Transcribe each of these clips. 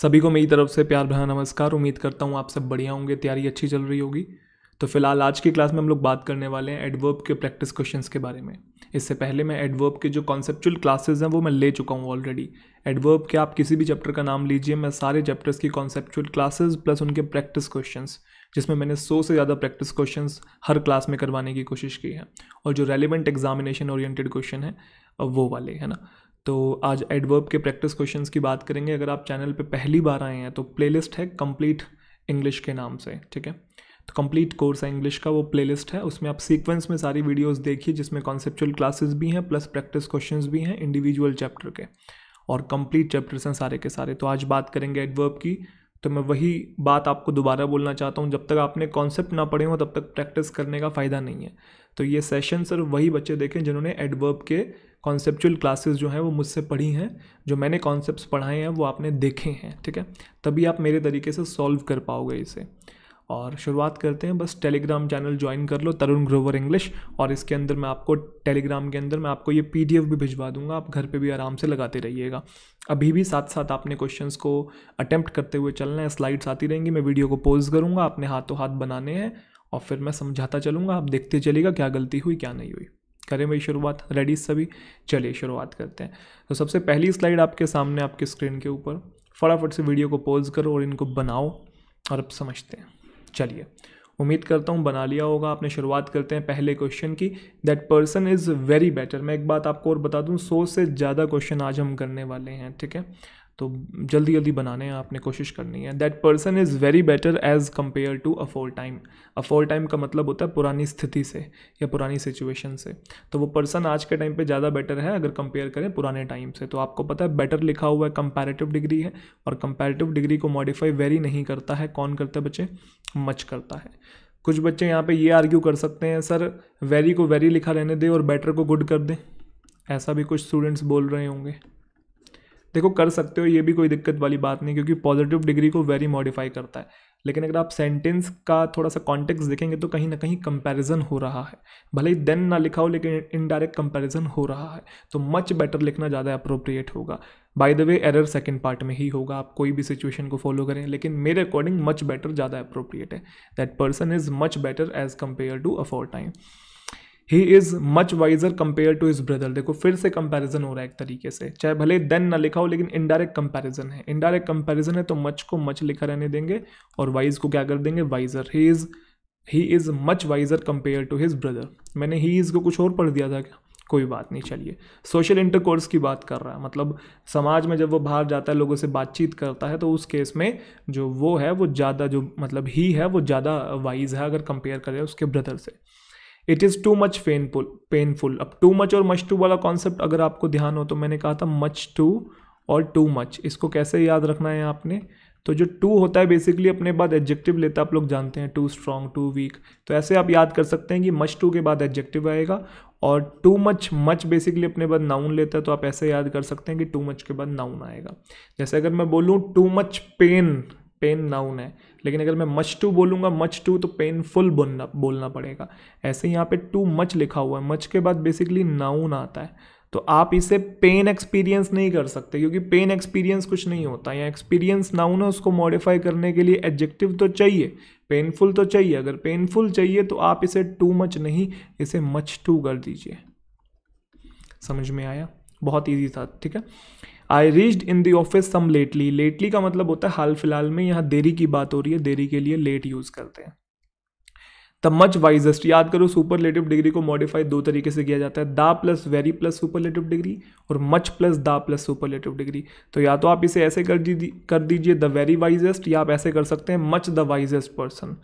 सभी को मेरी तरफ से प्यार भरा नमस्कार उम्मीद करता हूँ आप सब बढ़िया होंगे तैयारी अच्छी चल रही होगी तो फिलहाल आज की क्लास में हम लोग बात करने वाले हैं एडवर्ब के प्रैक्टिस क्वेश्चंस के बारे में इससे पहले मैं एडवर्ब के जो कॉन्सेप्चुअल क्लासेज हैं वो मैं ले चुका हूँ ऑलरेडी एडवर्ब के आप किसी भी चैप्टर का नाम लीजिए मैं सारे चैप्टर्स की कॉन्सेप्चुअल क्लासेज प्लस उनके प्रैक्टिस क्वेश्चंस जिसमें मैंने सौ से ज़्यादा प्रैक्टिस क्वेश्चंस हर क्लास में करवाने की कोशिश की है और जो रेलिवेंट एग्जामिनेशन ओरिएंटेड क्वेश्चन है वो वाले है ना तो आज एडवर्ब के प्रैक्टिस क्वेश्चंस की बात करेंगे अगर आप चैनल पे पहली बार आए हैं तो प्लेलिस्ट है कंप्लीट इंग्लिश के नाम से ठीक है तो कंप्लीट कोर्स है इंग्लिश का वो प्लेलिस्ट है उसमें आप सीक्वेंस में सारी वीडियोस देखिए जिसमें कॉन्सेप्चुअल क्लासेस भी हैं प्लस प्रैक्टिस क्वेश्चंस भी हैं इंडिविजुअल चैप्टर के और कंप्लीट चैप्टर्स हैं सारे के सारे तो आज बात करेंगे एडवर्ब की तो मैं वही बात आपको दोबारा बोलना चाहता हूँ जब तक आपने कॉन्सेप्ट ना पढ़े हो तब तक प्रैक्टिस करने का फ़ायदा नहीं है तो ये सेशन सर वही बच्चे देखें जिन्होंने एडवर्ब के कॉन्सेप्चुअल क्लासेस जो हैं वो मुझसे पढ़ी हैं जो मैंने कॉन्सेप्ट पढ़ाए हैं वो आपने देखे हैं ठीक है तभी आप मेरे तरीके से सॉल्व कर पाओगे इसे और शुरुआत करते हैं बस टेलीग्राम चैनल ज्वाइन कर लो तरुण ग्रोवर इंग्लिश और इसके अंदर मैं आपको टेलीग्राम के अंदर मैं आपको ये पी भी भिजवा दूंगा आप घर पे भी आराम से लगाते रहिएगा अभी भी साथ साथ आपने क्वेश्चंस को अटैम्प्ट करते हुए चलना है स्लाइड्स आती रहेंगी मैं वीडियो को पोज करूँगा आपने हाथों हाथ बनाने हैं और फिर मैं समझाता चलूँगा आप देखते चलेगा क्या गलती हुई क्या नहीं हुई करें भाई शुरुआत रेडी सभी चलिए शुरुआत करते हैं तो सबसे पहली स्लाइड आपके सामने आपके स्क्रीन के ऊपर फटाफट से वीडियो को पॉज करो और इनको बनाओ और अब समझते हैं चलिए उम्मीद करता हूँ बना लिया होगा आपने शुरुआत करते हैं पहले क्वेश्चन की that person is very better मैं एक बात आपको और बता दूँ सौ से ज़्यादा क्वेश्चन आज हम करने वाले हैं ठीक है तो जल्दी जल्दी बनाने हैं आपने कोशिश करनी है that person is very better as compare to aforetime aforetime का मतलब होता है पुरानी स्थिति से या पुरानी सिचुएशन से तो वो पर्सन आज के टाइम पे ज़्यादा बेटर है अगर कंपेयर करें पुराने टाइम से तो आपको पता है बेटर लिखा हुआ है कंपेरेटिव डिग्री है और कंपेरेटिव डिग्री को मॉडिफाई वेरी नहीं करता है कौन करता है बच्चे मच करता है कुछ बच्चे यहाँ पर ये आर्ग्यू कर सकते हैं सर वेरी को वेरी लिखा रहने दे और बेटर को गुड कर दें ऐसा भी कुछ स्टूडेंट्स बोल रहे होंगे देखो कर सकते हो ये भी कोई दिक्कत वाली बात नहीं क्योंकि पॉजिटिव डिग्री को वेरी मॉडिफाई करता है लेकिन अगर आप सेंटेंस का थोड़ा सा कॉन्टेक्स्ट देखेंगे तो कहीं ना कहीं कंपैरिजन हो रहा है भले ही देन ना लिखा हो लेकिन इनडायरेक्ट कंपैरिजन हो रहा है तो मच बेटर लिखना ज़्यादा अप्रोप्रिएट होगा by the way error second part में ही होगा आप कोई भी सिचुएशन को फॉलो करें लेकिन मेरे अकॉर्डिंग मच बेटर ज़्यादा अप्रोप्रिएट है that person is much better as compare to aforetime he is much wiser compare to his brother देखो फिर से कंपेरिजन हो रहा है एक तरीके से चाहे भले देन ना लिखा हो लेकिन इनडायरेक्ट कंपेरिजन है इनडायरेक्ट कंपेरिजन है तो मच को मच लिखा रहने देंगे और वाइज को क्या कर देंगे wiser he is he is much wiser compare to his brother मैंने ही इज़ को कुछ और पढ़ दिया था क्या कोई बात नहीं चलिए सोशल इंटरकोर्स की बात कर रहा है मतलब समाज में जब वो बाहर जाता है लोगों से बातचीत करता है तो उस केस में जो वो है वो ज़्यादा जो मतलब ही है वो ज़्यादा वाइज है अगर कंपेयर करें उसके ब्रदर से it is too much painful painful अब टू मच और मच टू वाला कॉन्सेप्ट अगर आपको ध्यान हो तो मैंने कहा था मच टू और टू मच इसको कैसे याद रखना है आपने तो जो टू होता है बेसिकली अपने बाद एडजेक्टिव लेता आप लोग जानते हैं टू स्ट्रॉन्ग टू वीक तो ऐसे आप याद कर सकते हैं कि मच टू के बाद एडजेक्टिव आएगा और टू मच मच बेसिकली अपने बाद नाउन लेता है तो आप ऐसे याद कर सकते हैं कि टू मच के बाद नाउन आएगा जैसे अगर मैं बोलूँ too much pain pain noun है लेकिन अगर मैं मच टू बोलूँगा मच टू तो पेनफुल बोलना बोलना पड़ेगा ऐसे यहाँ पे टू मच लिखा हुआ है मच के बाद बेसिकली नाउन आता है तो आप इसे पेन एक्सपीरियंस नहीं कर सकते क्योंकि पेन एक्सपीरियंस कुछ नहीं होता या एक्सपीरियंस नाउन है उसको मॉडिफाई करने के लिए एडजेक्टिव तो चाहिए पेनफुल तो चाहिए अगर पेनफुल चाहिए तो आप इसे टू मच नहीं इसे मच टू कर दीजिए समझ में आया बहुत ईजी था ठीक है I reached in the office some lately lately का मतलब होता है हाल फिलहाल में यहाँ देरी की बात हो रही है देरी के लिए लेट यूज़ करते हैं द मच वाइजेस्ट याद करो सुपरलेटिव डिग्री को मॉडिफाई दो तरीके से किया जाता है the plus very plus superlative degree और much plus the plus superlative degree तो या तो आप इसे ऐसे कर दी कर दीजिए द वेरी वाइजेस्ट या आप ऐसे कर सकते हैं मच द वाइजेस्ट पर्सन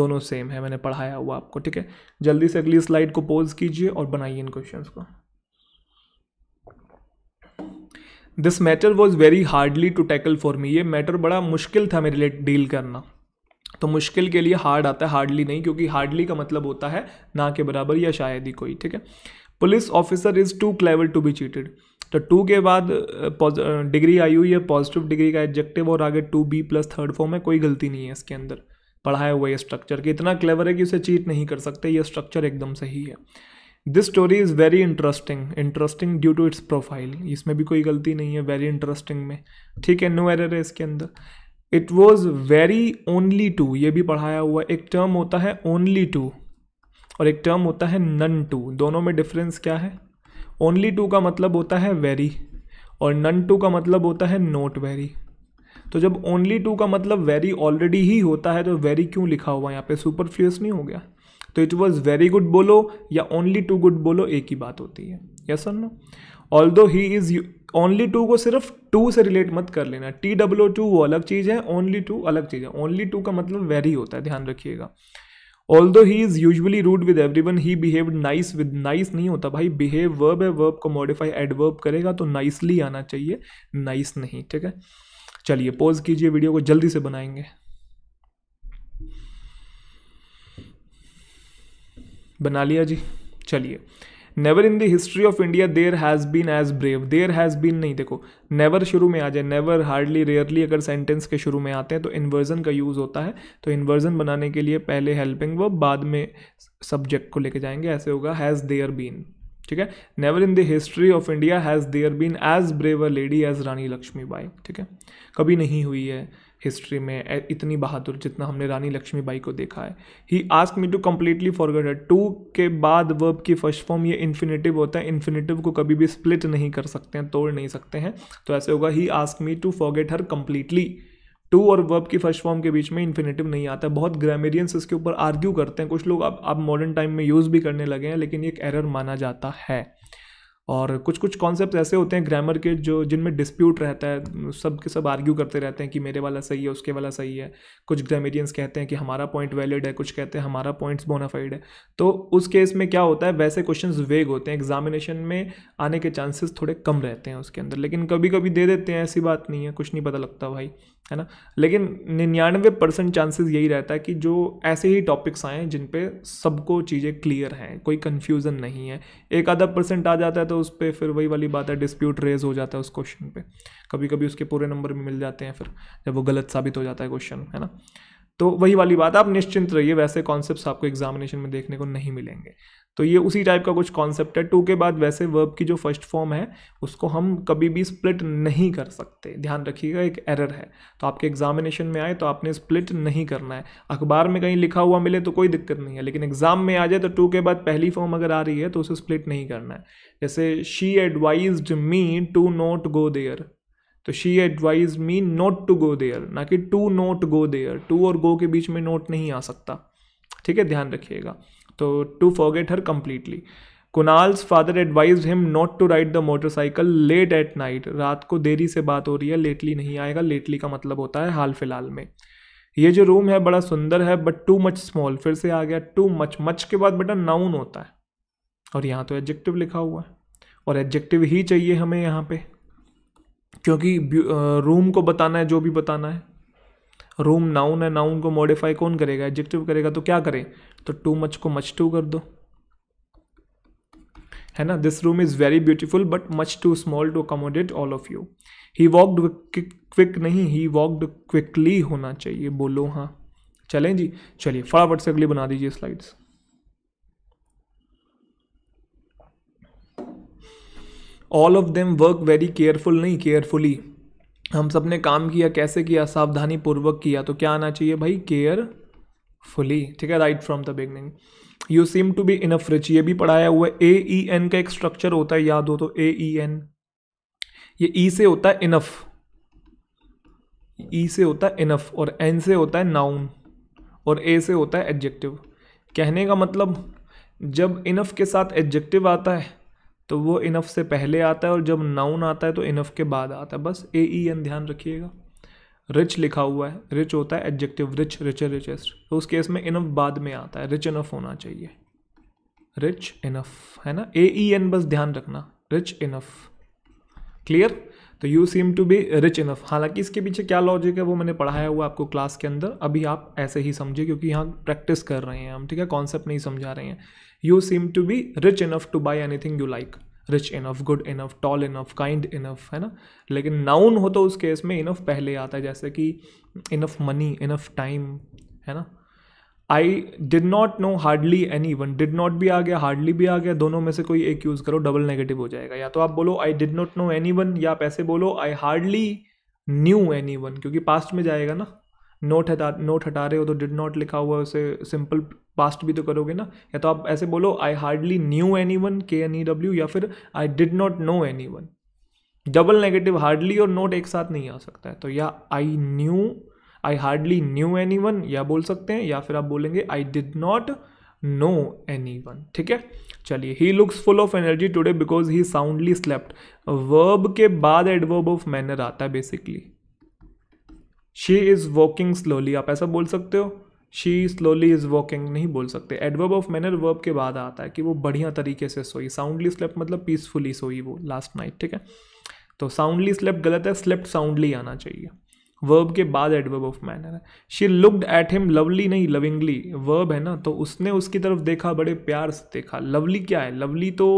दोनों सेम है मैंने पढ़ाया हुआ आपको ठीक है जल्दी से अगली स्लाइड को पोज कीजिए और बनाइए इन क्वेश्चन को this matter was very hardly to tackle for me ये मैटर बड़ा मुश्किल था मेरे लिए डील करना तो मुश्किल के लिए हार्ड आता है हार्डली नहीं क्योंकि हार्डली का मतलब होता है ना के बराबर या शायद ही कोई ठीक है police officer is too clever to be cheated तो टू के बाद डिग्री आई हुई है पॉजिटिव डिग्री का एडजेक्टिव और आगे to be plus third form है कोई गलती नहीं है इसके अंदर पढ़ाया हुआ ये स्ट्रक्चर कि इतना क्लेवर है कि उसे चीट नहीं कर सकते ये स्ट्रक्चर एकदम सही है this story is very interesting interesting due to its profile इसमें भी कोई गलती नहीं है वेरी इंटरेस्टिंग में ठीक है नो एरर है इसके अंदर it was very only to ये भी पढ़ाया हुआ एक टर्म होता है ओनली टू और एक टर्म होता है नन टू दोनों में डिफरेंस क्या है ओनली टू का मतलब होता है वेरी और नन टू का मतलब होता है नोट वेरी तो जब ओनली टू का मतलब वेरी ऑलरेडी ही होता है तो वेरी क्यों लिखा हुआ है यहाँ पे सुपरफ्लूस नहीं हो गया तो इट वॉज वेरी गुड बोलो या ओनली टू गुड बोलो एक ही बात होती है yes know all although he is only to को सिर्फ टू से रिलेट मत कर लेना टी डब्लो टू वो अलग चीज़ है ओनली टू अलग चीज़ है ओनली टू का मतलब वेरी होता है ध्यान रखिएगा although he is usually rude with everyone he behave nice with nice नहीं होता भाई बिहेव वर्ब है वर्ब को मॉडिफाई एडवर्ब करेगा तो नाइसली आना चाहिए नाइस nice नहीं ठीक है चलिए पॉज कीजिए वीडियो को जल्दी से बनाएंगे बना लिया जी चलिए never in the history of India there has been as brave there has been नहीं देखो नेवर शुरू में आ जाए नेवर हार्डली रेयरली अगर सेंटेंस के शुरू में आते हैं तो इन्वर्जन का यूज़ होता है तो इन्वर्जन बनाने के लिए पहले हेल्पिंग वो बाद में सब्जेक्ट को लेके जाएंगे ऐसे होगा हैज़ देयर बीन ठीक है never in the history of India has there been as brave a lady as Rani Lakshmi Bai ठीक है कभी नहीं हुई है हिस्ट्री में इतनी बहादुर जितना हमने रानी लक्ष्मी बाई को देखा है he ask me to completely forget to के बाद वर्ब की फर्स्ट फॉर्म ये इन्फिनेटिव होता है इन्फिनेटिव को कभी भी स्प्लिट नहीं कर सकते हैं तोड़ नहीं सकते हैं तो ऐसे होगा he ask me to forget her completely to और वर्ब की फर्स्ट फॉर्म के बीच में इन्फिनेटिव नहीं आता है बहुत ग्रामेरियंस इसके ऊपर आर्ग्यू करते हैं कुछ लोग अब अब मॉडर्न टाइम में यूज़ भी करने लगे हैं लेकिन ये एक एरर माना जाता है और कुछ कुछ कॉन्सेप्ट ऐसे होते हैं ग्रामर के जो जिनमें डिस्प्यूट रहता है सब के सब आर्ग्यू करते रहते हैं कि मेरे वाला सही है उसके वाला सही है कुछ ग्रामेरियंस कहते हैं कि हमारा पॉइंट वैलिड है कुछ कहते हैं हमारा पॉइंट्स बोनाफाइड है तो उस केस में क्या होता है वैसे क्वेश्चन वेग होते हैं एग्जामिनेशन में आने के चांसेस थोड़े कम रहते हैं उसके अंदर लेकिन कभी कभी दे देते हैं ऐसी बात नहीं है कुछ नहीं पता लगता भाई है ना लेकिन निन्यानवे परसेंट चांसेस यही रहता है कि जो ऐसे ही टॉपिक्स आएँ जिन पे सबको चीज़ें क्लियर हैं कोई कन्फ्यूज़न नहीं है एक आधा परसेंट आ जाता है तो उस पर फिर वही वाली बात है डिस्प्यूट रेज हो जाता है उस क्वेश्चन पे कभी कभी उसके पूरे नंबर भी मिल जाते हैं फिर जब वो गलत साबित हो जाता है क्वेश्चन है ना तो वही वाली बात आप निश्चिंत रहिए वैसे कॉन्सेप्ट आपको एग्जामिनेशन में देखने को नहीं मिलेंगे तो ये उसी टाइप का कुछ कॉन्सेप्ट है टू के बाद वैसे वर्ब की जो फर्स्ट फॉर्म है उसको हम कभी भी स्प्लिट नहीं कर सकते ध्यान रखिएगा एक एरर है तो आपके एग्जामिनेशन में आए तो आपने स्प्लिट नहीं करना है अखबार में कहीं लिखा हुआ मिले तो कोई दिक्कत नहीं है लेकिन एग्जाम में आ जाए तो टू के बाद पहली फॉर्म अगर आ रही है तो उसे स्प्लिट नहीं करना है जैसे she advise me to not go there तो she advise me not to go there ना कि to not go there to और गो के बीच में नोट नहीं आ सकता ठीक है ध्यान रखिएगा तो to forget her completely Kunal's father advise him not to ride the motorcycle late at night रात को देरी से बात हो रही है लेटली नहीं आएगा लेटली का मतलब होता है हाल फिलहाल में ये जो रूम है बड़ा सुंदर है बट टू मच स्मॉल फिर से आ गया टू मच मच के बाद बेटा नाउन होता है और यहाँ तो एडजेक्टिव लिखा हुआ है और एडजेक्टिव ही चाहिए हमें यहाँ पे क्योंकि रूम को बताना है जो भी बताना है रूम नाउन है नाउन को मॉडिफाई कौन करेगा एडजेक्टिव करेगा तो क्या करें तो टू मच को मच टू कर दो है ना this room is very beautiful but much too small to accommodate all of you he walked quick नहीं ही वॉकड क्विकली होना चाहिए बोलो हाँ चलें जी चलिए फटाफट से अगली बना दीजिए slides all of them work very careful नहीं केयरफुली हम सब ने काम किया कैसे किया सावधानी पूर्वक किया तो क्या आना चाहिए भाई केयर फुली ठीक है right from the beginning you seem to be in a fridge ये भी पढ़ाया हुआ है ए ई एन का एक स्ट्रक्चर होता है याद हो तो ए ई एन ये ई e से होता है इनफ ई e से होता है इनफ और एन से होता है नाउन और ए से होता है एडजेक्टिव कहने का मतलब जब इनफ के साथ एडजेक्टिव आता है तो वो इनफ से पहले आता है और जब नाउन आता है तो इनफ के बाद आता है बस ए ई एन ध्यान रखिएगा रिच लिखा हुआ है रिच होता है एडजेक्टिव रिच रिचर रिचेस्ट तो उस केस में इनफ बाद में आता है रिच इनफ होना चाहिए रिच इनफ है ना ए ई एन बस ध्यान रखना रिच इनफ क्लियर तो you seem to be rich enough हालांकि इसके पीछे क्या लॉजिक है वो मैंने पढ़ाया हुआ आपको क्लास के अंदर अभी आप ऐसे ही समझे क्योंकि यहाँ प्रैक्टिस कर रहे हैं हम ठीक है कॉन्सेप्ट नहीं समझा रहे हैं you seem to be rich enough to buy anything you like rich enough good enough tall enough kind enough है ना लेकिन नाउन हो तो उस केस में इनफ पहले आता है जैसे कि इनफ मनी इनफ टाइम है ना I did not know hardly anyone did not भी आ गया हार्डली भी आ गया दोनों में से कोई एक यूज़ करो डबल नेगेटिव हो जाएगा या तो आप बोलो I did not know anyone या आप ऐसे बोलो I hardly knew anyone क्योंकि पास्ट में जाएगा ना नोट हटा नोट हटा रहे हो तो डिड नॉट लिखा हुआ है उसे सिंपल पास्ट भी तो करोगे ना या तो आप ऐसे बोलो I hardly knew anyone K N E W या फिर I did not know anyone double negative hardly और नोट एक साथ नहीं आ सकता है तो या I knew I hardly knew anyone या बोल सकते हैं या फिर आप बोलेंगे I did not know anyone ठीक है चलिए he looks full of energy today because he soundly slept verb के बाद एडवर्ब ऑफ मैनर आता है basically she is walking slowly आप ऐसा बोल सकते हो शी स्लोली इज़ वॉकिंग नहीं बोल सकते एडवर्ब ऑफ मैनर वर्ब के बाद आता है कि वो बढ़िया तरीके से सोई साउंडली स्लेप मतलब पीसफुली सोई वो लास्ट नाइट ठीक है तो साउंडली स्लेप गलत है स्लेप साउंडली आना चाहिए वर्ब के बाद एडवर्ब ऑफ मैनर है she looked at him lovely नहीं लविंगली वर्ब है ना तो उसने उसकी तरफ देखा बड़े प्यार से देखा लवली क्या है लवली तो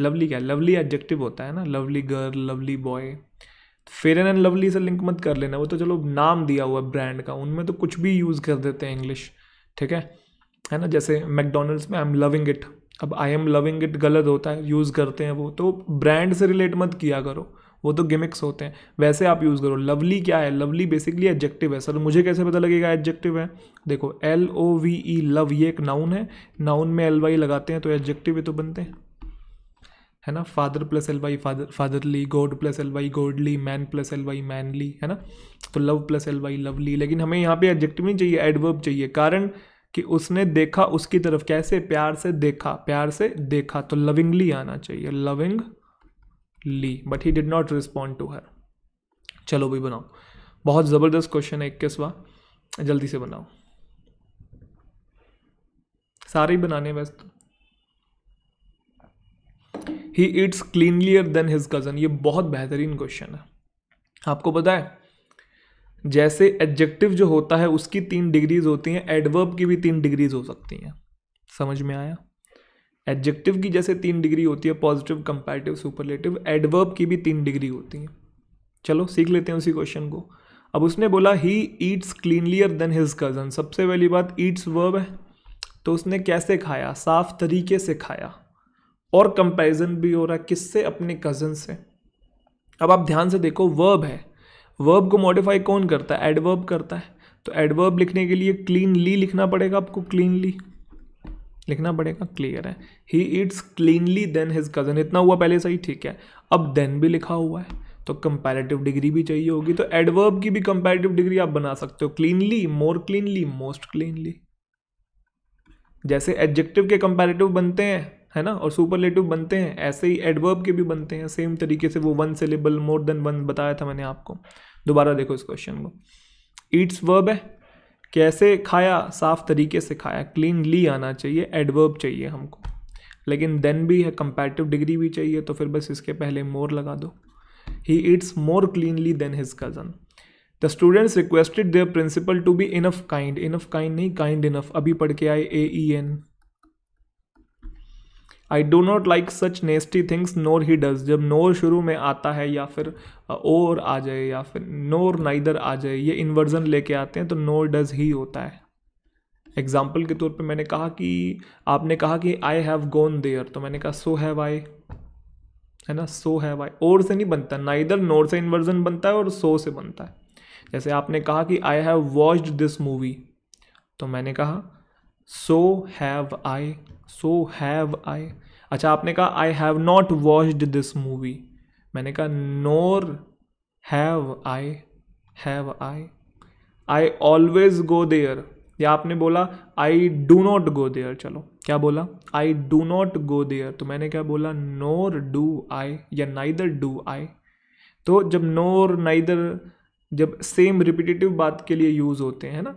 लवली क्या है लवली एडजेक्टिव होता है ना lovely girl lovely boy Fair and Lovely से लिंक मत कर लेना वो तो चलो नाम दिया हुआ ब्रांड का उनमें तो कुछ भी यूज़ कर देते हैं इंग्लिश ठीक है है ना जैसे मैकडोनल्ड्स में आई एम लविंग इट अब आई एम लविंग इट गलत होता है यूज़ करते हैं वो तो ब्रांड से रिलेट मत किया करो वो तो गिमिक्स होते हैं वैसे आप यूज़ करो लवली क्या है लवली बेसिकली एडजेक्टिव है सर मुझे कैसे पता लगेगा एडजेक्टिव है देखो L O V E love ये एक नाउन है नाउन में एल वाई लगाते हैं तो एडजेक्टिव ही तो बनते हैं है ना father plus L Y father fatherly god plus L Y godly man plus L Y manly है ना तो love plus L Y lovely लेकिन हमें यहाँ पे एडजेक्टिव नहीं चाहिए एडवर्ब चाहिए कारण कि उसने देखा उसकी तरफ कैसे प्यार से देखा प्यार से देखा तो लविंगली आना चाहिए lovingly but he did not respond to her चलो भाई बनाओ बहुत ज़बरदस्त क्वेश्चन है इक्कीसवा जल्दी से बनाओ सारे ही बनाने वैसे तो he eats cleanlier than his cousin ये बहुत बेहतरीन क्वेश्चन है आपको पता है जैसे एडजेक्टिव जो होता है उसकी तीन डिग्रीज होती हैं एडवर्ब की भी तीन डिग्रीज हो सकती हैं समझ में आया एडजेक्टिव की जैसे तीन डिग्री होती है पॉजिटिव कंपेरेटिव सुपरलेटिव एडवर्ब की भी तीन डिग्री होती हैं चलो सीख लेते हैं उसी क्वेश्चन को अब उसने बोला he eats cleanlier than his cousin सबसे पहली बात ईट्स वर्ब है तो उसने कैसे खाया साफ तरीके से खाया और कंपैरिजन भी हो रहा है किससे अपने कज़न से अब आप ध्यान से देखो वर्ब है वर्ब को मॉडिफाई कौन करता है एडवर्ब करता है तो एडवर्ब लिखने के लिए क्लीनली लिखना पड़ेगा आपको क्लीनली लिखना पड़ेगा क्लियर है he eats cleanly than his cousin इतना हुआ पहले सही ठीक है अब देन भी लिखा हुआ है तो कंपैरेटिव डिग्री भी चाहिए होगी तो एडवर्ब की भी कंपैरेटिव डिग्री आप बना सकते हो cleanly more cleanly most cleanly जैसे एडजेक्टिव के कंपैरेटिव बनते हैं है ना और सुपरलेटिव बनते हैं ऐसे ही एडवर्ब के भी बनते हैं सेम तरीके से वो one syllable more than one बताया था मैंने आपको दोबारा देखो इस क्वेश्चन को ईट्स वर्ब है कैसे खाया साफ तरीके से खाया क्लीनली आना चाहिए एडवर्ब चाहिए हमको लेकिन देन भी है कंपेरेटिव डिग्री भी चाहिए तो फिर बस इसके पहले मोर लगा दो he eats more cleanly than his cousin the students requested their principal to be enough kind enough kind नहीं काइंड इनफ अभी पढ़ के आए A E N I do not like such nasty things nor he does जब nor शुरू में आता है या फिर और आ जाए या फिर नोर नाइदर आ जाए ये इन्वर्जन लेके आते हैं तो नोर डज ही होता है एग्जाम्पल के तौर पे मैंने कहा कि आपने कहा कि आई हैव गोन देयर तो मैंने कहा सो हैव आई है ना सो हैव आई और से नहीं बनता नाइदर नोर से इन्वर्जन बनता है और सो से बनता है जैसे आपने कहा कि I have watched this movie तो मैंने कहा so have I so have I अच्छा आपने कहा I have not watched this movie मैंने कहा nor have I have I I always go there या आपने बोला I do not go there चलो क्या बोला I do not go there तो मैंने क्या बोला नोर डू आई या नाइदर डू आई तो जब नोर नाइदर जब सेम रिपीटेटिव बात के लिए यूज़ होते हैं ना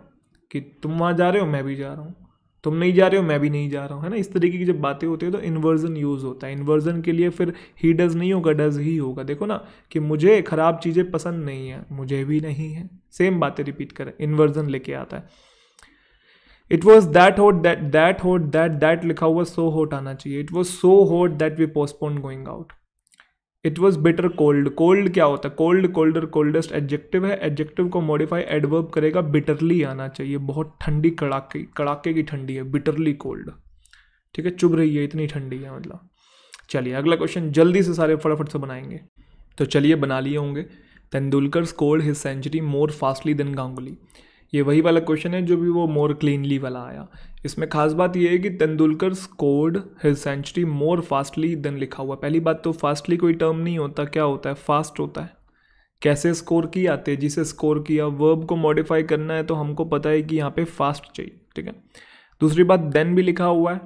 कि तुम वहाँ जा रहे हो मैं भी जा रहा हूँ तुम नहीं जा रहे हो मैं भी नहीं जा रहा हूँ है ना इस तरीके की जब बातें होती है तो इन्वर्जन यूज़ होता है इन्वर्जन के लिए फिर ही डज नहीं होगा डज ही होगा देखो ना कि मुझे ख़राब चीज़ें पसंद नहीं है मुझे भी नहीं है सेम बातें रिपीट करें इन्वर्जन लेके आता है it was that hot that that hot that that लिखा हुआ सो होट आना चाहिए it was so hot that we postpone going out it was better cold cold क्या होता है कोल्ड कोल्डर कोल्डेस्ट एडजेक्टिव है एडजेक्टिव को मॉडिफाई एडवर्ब करेगा बिटरली आना चाहिए बहुत ठंडी कड़ाके कड़ाके की ठंडी है बिटरली कोल्ड ठीक है चुभ रही है इतनी ठंडी है मतलब चलिए अगला क्वेश्चन जल्दी से सारे फटाफट से बनाएंगे तो चलिए बना लिए होंगे Tendulkar scored his century more fastly than Ganguly ये वही वाला क्वेश्चन है जो भी वो मोर क्लीनली वाला आया इसमें खास बात यह है कि Tendulkar scored his century more fastly than लिखा हुआ पहली बात तो फास्टली कोई टर्म नहीं होता क्या होता है फास्ट होता है कैसे स्कोर किया तेजी से स्कोर किया वर्ब को मॉडिफाई करना है तो हमको पता है कि यहाँ पे फास्ट चाहिए ठीक है दूसरी बात देन भी लिखा हुआ है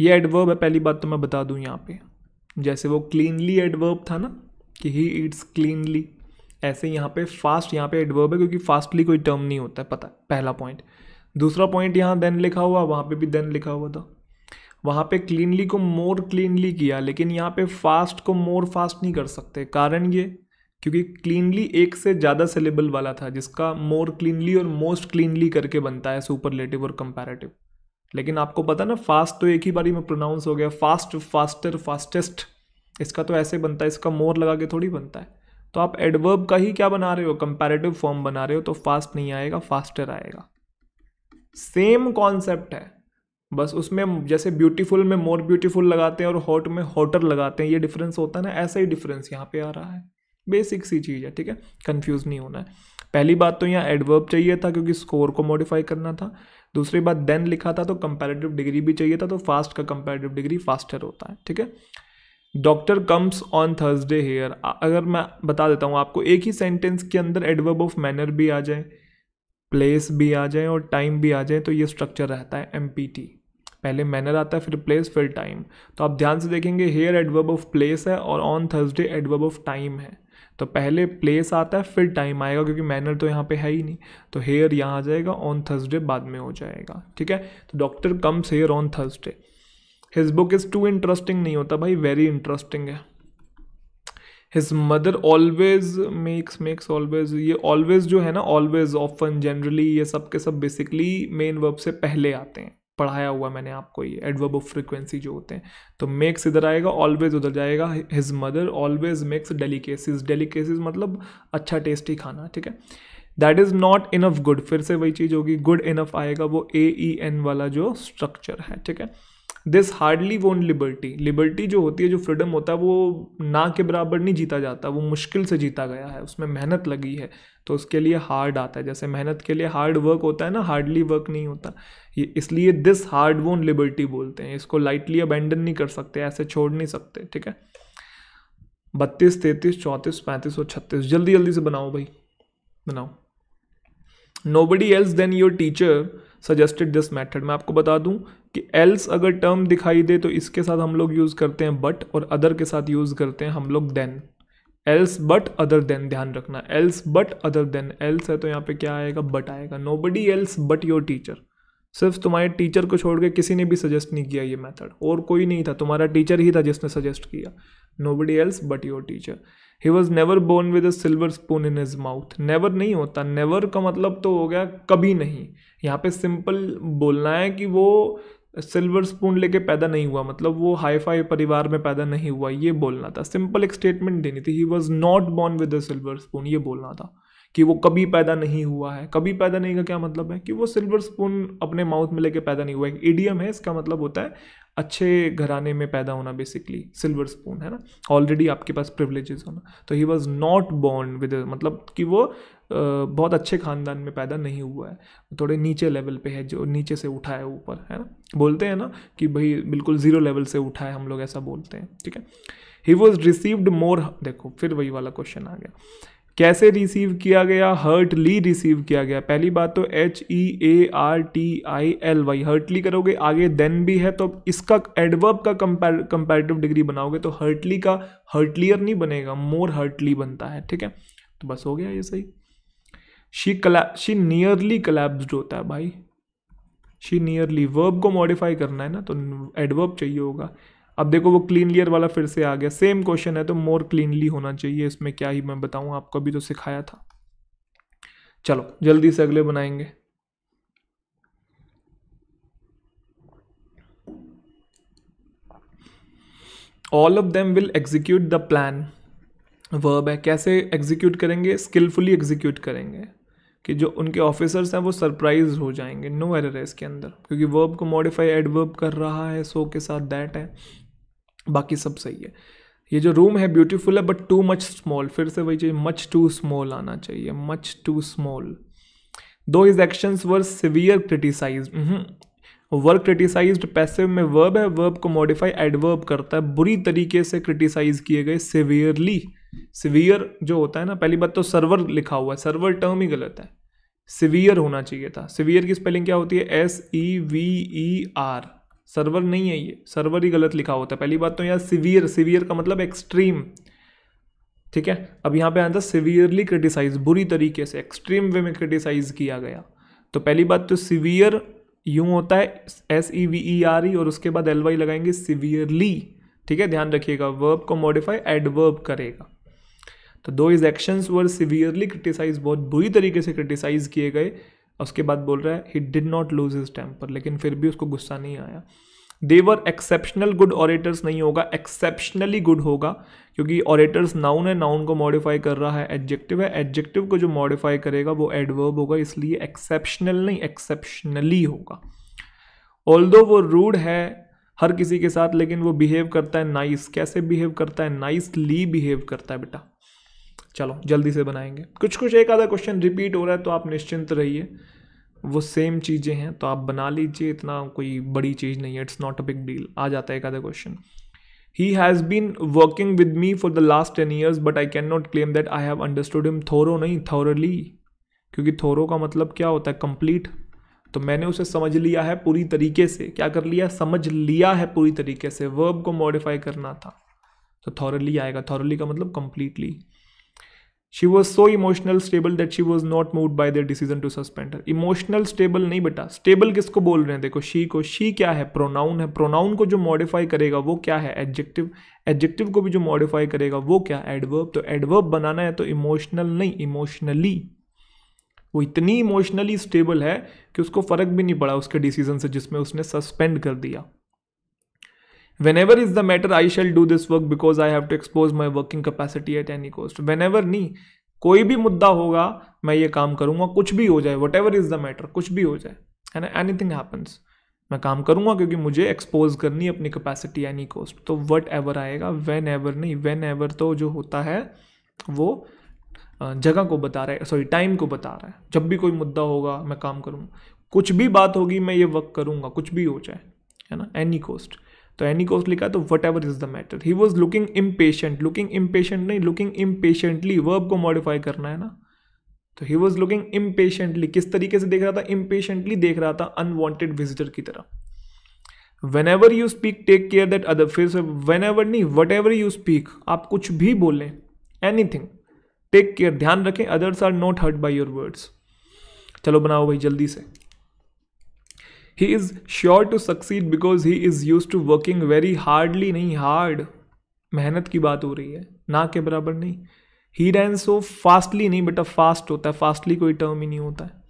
ये एडवर्ब है पहली बात तो मैं बता दूँ यहाँ पे जैसे वो क्लीनली एडवर्ब था ना कि ही इट्स क्लीनली ऐसे यहाँ पे फास्ट यहाँ पे एडवर्ब है क्योंकि फास्टली कोई टर्म नहीं होता है पता है पहला पॉइंट दूसरा पॉइंट यहाँ देन लिखा हुआ वहाँ पे भी देन लिखा हुआ था वहाँ पे क्लीनली को मोर क्लीनली किया लेकिन यहाँ पे फास्ट को मोर फास्ट नहीं कर सकते कारण ये क्योंकि क्लीनली एक से ज़्यादा सेलेबल वाला था जिसका मोर क्लीनली और मोस्ट क्लीनली करके बनता है सुपरलेटिव और कंपेरेटिव लेकिन आपको पता ना फास्ट तो एक ही बारी में प्रोनाउंस हो गया फास्ट फास्टर फास्टेस्ट इसका तो ऐसे बनता है इसका मोर लगा के थोड़ी बनता है तो आप एडवर्ब का ही क्या बना रहे हो कंपेरेटिव फॉर्म बना रहे हो तो फास्ट नहीं आएगा फास्टर आएगा सेम कॉन्सेप्ट है बस उसमें जैसे ब्यूटीफुल में मोर ब्यूटीफुल लगाते हैं और हॉट में हॉटर लगाते हैं ये डिफरेंस होता है ना ऐसा ही डिफरेंस यहाँ पे आ रहा है बेसिक सी चीज़ है ठीक है कंफ्यूज नहीं होना है पहली बात तो यहाँ एडवर्ब चाहिए था क्योंकि स्कोर को मॉडिफाई करना था दूसरी बात देन लिखा था तो कंपेरेटिव डिग्री भी चाहिए था तो फास्ट का कंपेरेटिव डिग्री फास्टर होता है ठीक है doctor comes on Thursday here अगर मैं बता देता हूँ आपको एक ही सेंटेंस के अंदर एडवर्ब ऑफ मैनर भी आ जाए प्लेस भी आ जाए और टाइम भी आ जाए तो ये स्ट्रक्चर रहता है एम पहले मैनर आता है फिर प्लेस फिर टाइम तो आप ध्यान से देखेंगे हेयर एडवर्ब ऑफ प्लेस है और on Thursday adverb of time है तो पहले प्लेस आता है फिर टाइम आएगा क्योंकि मैनर तो यहाँ पे है ही नहीं तो हेयर यहाँ आ जाएगा ऑन थर्सडे बाद में हो जाएगा ठीक है तो doctor comes here on Thursday his book is too interesting नहीं होता भाई वेरी इंटरेस्टिंग है his mother always makes makes always ये ऑलवेज जो है ना ऑलवेज ऑफन जनरली ये सब के सब बेसिकली मेन वर्ब से पहले आते हैं पढ़ाया हुआ मैंने आपको ये एडवर्ब ऑफ फ्रिक्वेंसी जो होते हैं तो मेक्स इधर आएगा ऑलवेज उधर जाएगा his mother always makes delicacies delicacies मतलब अच्छा टेस्टी खाना ठीक है that is not enough good फिर से वही चीज़ होगी गुड इनफ आएगा वो ए ई एन वाला जो स्ट्रक्चर है ठीक है this hardly won liberty liberty जो होती है जो फ्रीडम होता है वो ना के बराबर नहीं जीता जाता वो मुश्किल से जीता गया है उसमें मेहनत लगी है तो उसके लिए हार्ड आता है जैसे मेहनत के लिए हार्ड वर्क होता है ना हार्डली वर्क नहीं होता ये इसलिए दिस हार्ड वोन लिबर्टी बोलते हैं इसको लाइटली अबेंडन नहीं कर सकते ऐसे छोड़ नहीं सकते ठीक है बत्तीस तैंतीस चौंतीस पैंतीस और छत्तीस जल्दी जल्दी से बनाओ भाई बनाओ nobody else than your teacher suggested this method मैं आपको बता दूं कि एल्स अगर टर्म दिखाई दे तो इसके साथ हम लोग यूज़ करते हैं बट और अदर के साथ यूज़ करते हैं हम लोग then else but other than ध्यान रखना else but other than else है तो यहाँ पे क्या आएगा बट आएगा nobody else but your teacher सिर्फ तुम्हारे टीचर को छोड़ के किसी ने भी सजेस्ट नहीं किया ये मेथड और कोई नहीं था तुम्हारा टीचर ही था जिसने सजेस्ट किया nobody else but your teacher he was never born with a silver spoon in his mouth never नहीं होता नेवर का मतलब तो हो गया कभी नहीं यहाँ पे सिंपल बोलना है कि वो सिल्वर स्पून लेके पैदा नहीं हुआ मतलब वो हाई फाई परिवार में पैदा नहीं हुआ ये बोलना था सिंपल एक स्टेटमेंट देनी थी he was not born with a silver spoon ये बोलना था कि वो कभी पैदा नहीं हुआ है कभी पैदा नहीं का क्या मतलब है कि वो सिल्वर स्पून अपने माउथ में लेके पैदा नहीं हुआ है ईडीएम है इसका मतलब होता है अच्छे घराने में पैदा होना बेसिकली सिल्वर स्पून है ना ऑलरेडी आपके पास प्रिवलेजेस होना तो he was not born with मतलब कि वो बहुत अच्छे खानदान में पैदा नहीं हुआ है थोड़े नीचे लेवल पे है जो नीचे से उठा है ऊपर है ना बोलते हैं ना कि भाई बिल्कुल ज़ीरो लेवल से उठा है हम लोग ऐसा बोलते हैं ठीक है ही वॉज रिसीव्ड मोर देखो फिर वही वाला क्वेश्चन आ गया कैसे रिसीव किया गया हर्टली रिसीव किया गया पहली बात तो H E A R T I L Y heartily करोगे आगे देन भी है तो इसका एडवर्ब का कंपेरेटिव डिग्री बनाओगे तो हर्टली का हर्टलियर नहीं बनेगा मोर हर्टली बनता है ठीक है तो बस हो गया ये सही शी कला शी नियरली कलेब्स होता है भाई शी नियरली वर्ब को मॉडिफाई करना है ना तो एडवर्ब चाहिए होगा अब देखो वो क्लीन क्लीनलियर वाला फिर से आ गया सेम क्वेश्चन है तो मोर क्लीनली होना चाहिए इसमें क्या ही मैं बताऊँ आपको अभी तो सिखाया था चलो जल्दी से अगले बनाएंगे all of them will execute the plan verb है कैसे एग्जीक्यूट करेंगे स्किलफुली एग्जीक्यूट करेंगे कि जो उनके ऑफिसर्स हैं वो सरप्राइज हो जाएंगे नो एरर है इसके अंदर क्योंकि वर्ब को मॉडिफाई एडवर्ब कर रहा है सो के साथ दैट है बाकी सब सही है ये जो रूम है ब्यूटीफुल है बट टू मच स्मॉल फिर से वही चाहिए मच टू स्मॉल आना चाहिए मच टू स्मॉल दो his actions were severe criticize work criticize passive में वर्ब है वर्ब को मॉडिफाई एडवर्ब करता है बुरी तरीके से क्रिटिसाइज किए गए सिवियरली सिवियर जो होता है ना पहली बात तो सर्वर लिखा हुआ है सर्वर टर्म ही गलत है सिवियर होना चाहिए था सिवियर की स्पेलिंग क्या होती है S E V E R server नहीं है ये सर्वर ही गलत लिखा होता है पहली बात तो यहाँ सिवियर सिवियर का मतलब एक्सट्रीम ठीक है अब यहाँ पे आया था सिवियरली क्रिटिसाइज बुरी तरीके से एक्सट्रीम वे में क्रिटिसाइज किया गया तो पहली बात तो सिवियर यूँ होता है S E V E R E और उसके बाद एल वाई लगाएंगे सिवियरली ठीक है ध्यान रखिएगा वर्ब को मॉडिफाई एडवर्ब करेगा तो दो his actions were severely criticize बहुत बुरी तरीके से क्रिटिसाइज किए गए उसके बाद बोल रहा है he did not lose his temper लेकिन फिर भी उसको गुस्सा नहीं आया देवर एक्सेप्शनल गुड ऑरेटर्स नहीं होगा एक्सेप्शनली गुड होगा क्योंकि ऑरेटर्स नाउन है नाउन को मॉडिफाई कर रहा है एडजेक्टिव है एडजेक्टिव को जो मॉडिफाई करेगा वो एडवर्ब होगा इसलिए एक्सेप्शनल नहीं एक्सेप्शनली होगा ऑल वो रूड है हर किसी के साथ लेकिन वो बिहेव करता है नाइस nice. कैसे बिहेव करता है नाइसली बिहेव करता है बेटा चलो जल्दी से बनाएंगे कुछ कुछ एक आधा क्वेश्चन रिपीट हो रहा है तो आप निश्चिंत रहिए वो सेम चीज़ें हैं तो आप बना लीजिए इतना कोई बड़ी चीज़ नहीं है it's not a big deal आ जाता है एक आधा question he has been working with me for the last ten years but I can not claim that I have understood him thorough नहीं थोरली क्योंकि थोरो का मतलब क्या होता है कंप्लीट तो मैंने उसे समझ लिया है पूरी तरीके से क्या कर लिया समझ लिया है पूरी तरीके से वर्ब को मॉडिफाई करना था तो थॉरली आएगा थॉरली का मतलब completely she was so emotional stable that she was not move by their decision to suspend emotional stable नहीं बेटा स्टेबल किसको बोल रहे हैं देखो शी को शी क्या है प्रोनाउन है प्रोनाउन को जो मॉडिफाई करेगा वो क्या है एडजेक्टिव एडजेक्टिव को भी जो मॉडिफाई करेगा वो क्या एडवर्ब तो एडवर्ब बनाना है तो इमोशनल नहीं इमोशनली वो इतनी इमोशनली स्टेबल है कि उसको फ़र्क भी नहीं पड़ा उसके डिसीजन से जिसमें उसने सस्पेंड कर दिया whenever is the matter i shall do this work because i have to expose my working capacity at any cost whenever नहीं कोई भी मुद्दा होगा मैं ये काम करूँगा कुछ भी हो जाए whatever is the matter कुछ भी हो जाए है ना एनी थिंग हैपन्स मैं काम करूंगा क्योंकि मुझे एक्सपोज करनी है अपनी कैपेसिटी एनी कॉस्ट तो वट एवर आएगा वेन एवर नहीं वेन एवर तो जो होता है वो जगह को बता रहा है सॉरी टाइम को बता रहा है जब भी कोई मुद्दा होगा मैं काम करूँगा कुछ भी बात होगी मैं ये वर्क करूँगा कुछ भी हो जाए है ना एनी कॉस्ट तो एनी कोस्ट लिखा तो whatever is the matter he was looking impatient looking impatient नहीं लुकिंग इम्पेशेंटली वर्ब को मॉडिफाई करना है ना तो ही वॉज लुकिंग इम्पेशेंटली किस तरीके से देख रहा था इम्पेशेंटली देख रहा था अनवॉन्टेड विजिटर की तरह whenever you speak take care that other फिर से वेन एवर नहीं वट एवर यू स्पीक आप कुछ भी बोलें एनी थिंग टेक केयर ध्यान रखें others are not hurt by your words चलो बनाओ भाई जल्दी से he is sure to succeed because he is use to working very hardly नहीं हार्ड मेहनत की बात हो रही है ना के बराबर नहीं ही रैन सो फास्टली नहीं अ फास्ट होता है फास्टली कोई टर्म ही नहीं होता है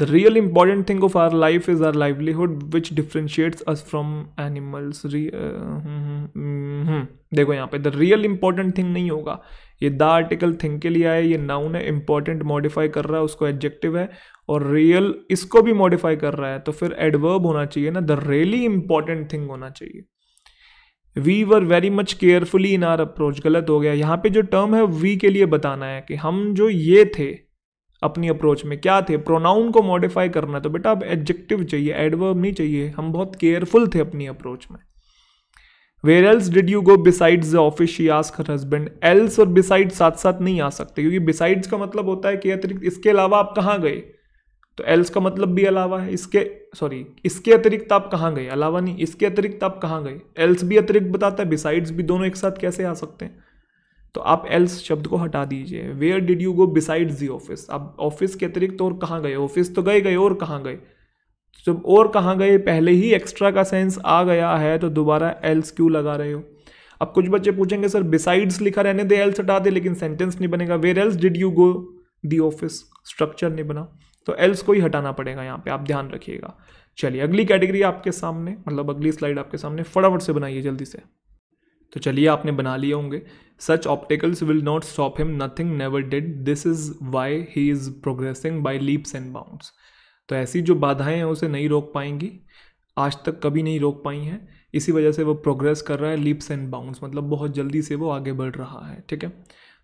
the real important thing of our life is our livelihood which differentiates us from animals देखो यहाँ पे द रियल इंपॉर्टेंट थिंग नहीं होगा ये द आर्टिकल थिंग के लिए आया ये नाउन है इंपॉर्टेंट मॉडिफाई कर रहा है उसको एडजेक्टिव है और रियल इसको भी मॉडिफाई कर रहा है तो फिर एडवर्ब होना चाहिए ना द रियली इंपॉर्टेंट थिंग होना चाहिए we were very much carefully in our approach गलत हो गया यहाँ पे जो टर्म है वी के लिए बताना है कि हम जो ये थे अपनी अप्रोच में क्या थे प्रोनाउन को मॉडिफाई करना तो बेटा अब एडजेक्टिव चाहिए एडवर्ब नहीं चाहिए हम बहुत केयरफुल थे अपनी अप्रोच में where else did you go besides the office she ask her husband else और बिसाइड साथ साथ नहीं आ सकते क्योंकि बिसाइड्स का मतलब होता है कि अतिरिक्त इसके अलावा आप कहाँ गए तो एल्स का मतलब भी अलावा है इसके सॉरी इसके अतिरिक्त आप कहाँ गए अलावा नहीं इसके अतिरिक्त आप कहाँ गए एल्स भी अतिरिक्त बताता है बिसाइड्स भी दोनों एक साथ कैसे आ सकते हैं तो आप एल्स शब्द को हटा दीजिए where did you go besides the office आप ऑफिस के अतिरिक्त और कहाँ गए ऑफिस तो गए गए और कहाँ गए जब और कहाँ गए पहले ही एक्स्ट्रा का सेंस आ गया है तो दोबारा एल्स क्यों लगा रहे हो अब कुछ बच्चे पूछेंगे सर बिसाइड्स लिखा रहने दे एल्स हटा दे लेकिन सेंटेंस नहीं बनेगा where else did you go the office structure नहीं बना तो एल्स को ही हटाना पड़ेगा यहाँ पे आप ध्यान रखिएगा चलिए अगली कैटेगरी आपके सामने मतलब अगली स्लाइड आपके सामने फटाफट से बनाइए जल्दी से तो चलिए आपने बना लिए होंगे such obstacles will not stop him nothing never did this is why he is progressing by leaps and bounds तो ऐसी जो बाधाएं हैं उसे नहीं रोक पाएंगी आज तक कभी नहीं रोक पाई हैं इसी वजह से वो प्रोग्रेस कर रहा है लीप्स एंड बाउंड्स मतलब बहुत जल्दी से वो आगे बढ़ रहा है ठीक है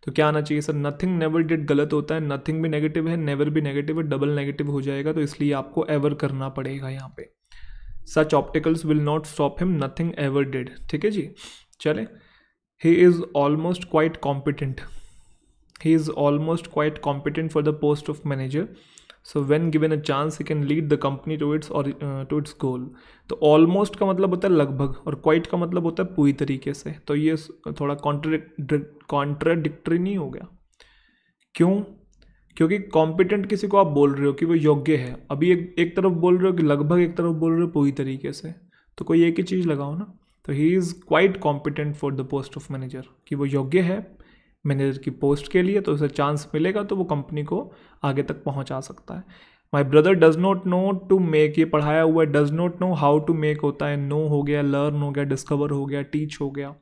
तो क्या आना चाहिए सर नथिंग नेवर डिड गलत होता है नथिंग भी नेगेटिव है नेवर भी नेगेटिव है डबल नेगेटिव हो जाएगा तो इसलिए आपको एवर करना पड़ेगा यहाँ पे such obstacles will not stop him nothing ever did ठीक है जी चले he is almost quite competent he is almost quite competent for the post of manager so when given a chance you can lead the company to its और to its goal तो almost का मतलब होता है लगभग और quite का मतलब होता है पूरी तरीके से तो ये थोड़ा कॉन्ट्राडिक्ट्री नहीं हो गया क्यों क्योंकि कॉम्पिटेंट किसी को आप बोल रहे हो कि वो योग्य है अभी एक एक तरफ बोल रहे हो कि लगभग एक तरफ बोल रहे हो पूरी तरीके से तो कोई एक ही चीज़ लगाओ ना तो he is quite competent for the post of manager कि वो योग्य है मैनेजर की पोस्ट के लिए तो उसे चांस मिलेगा तो वो कंपनी को आगे तक पहुंचा सकता है my brother does not know to make ये पढ़ाया हुआ है does not know how to make होता है नो हो गया लर्न हो गया डिस्कवर हो गया टीच हो गया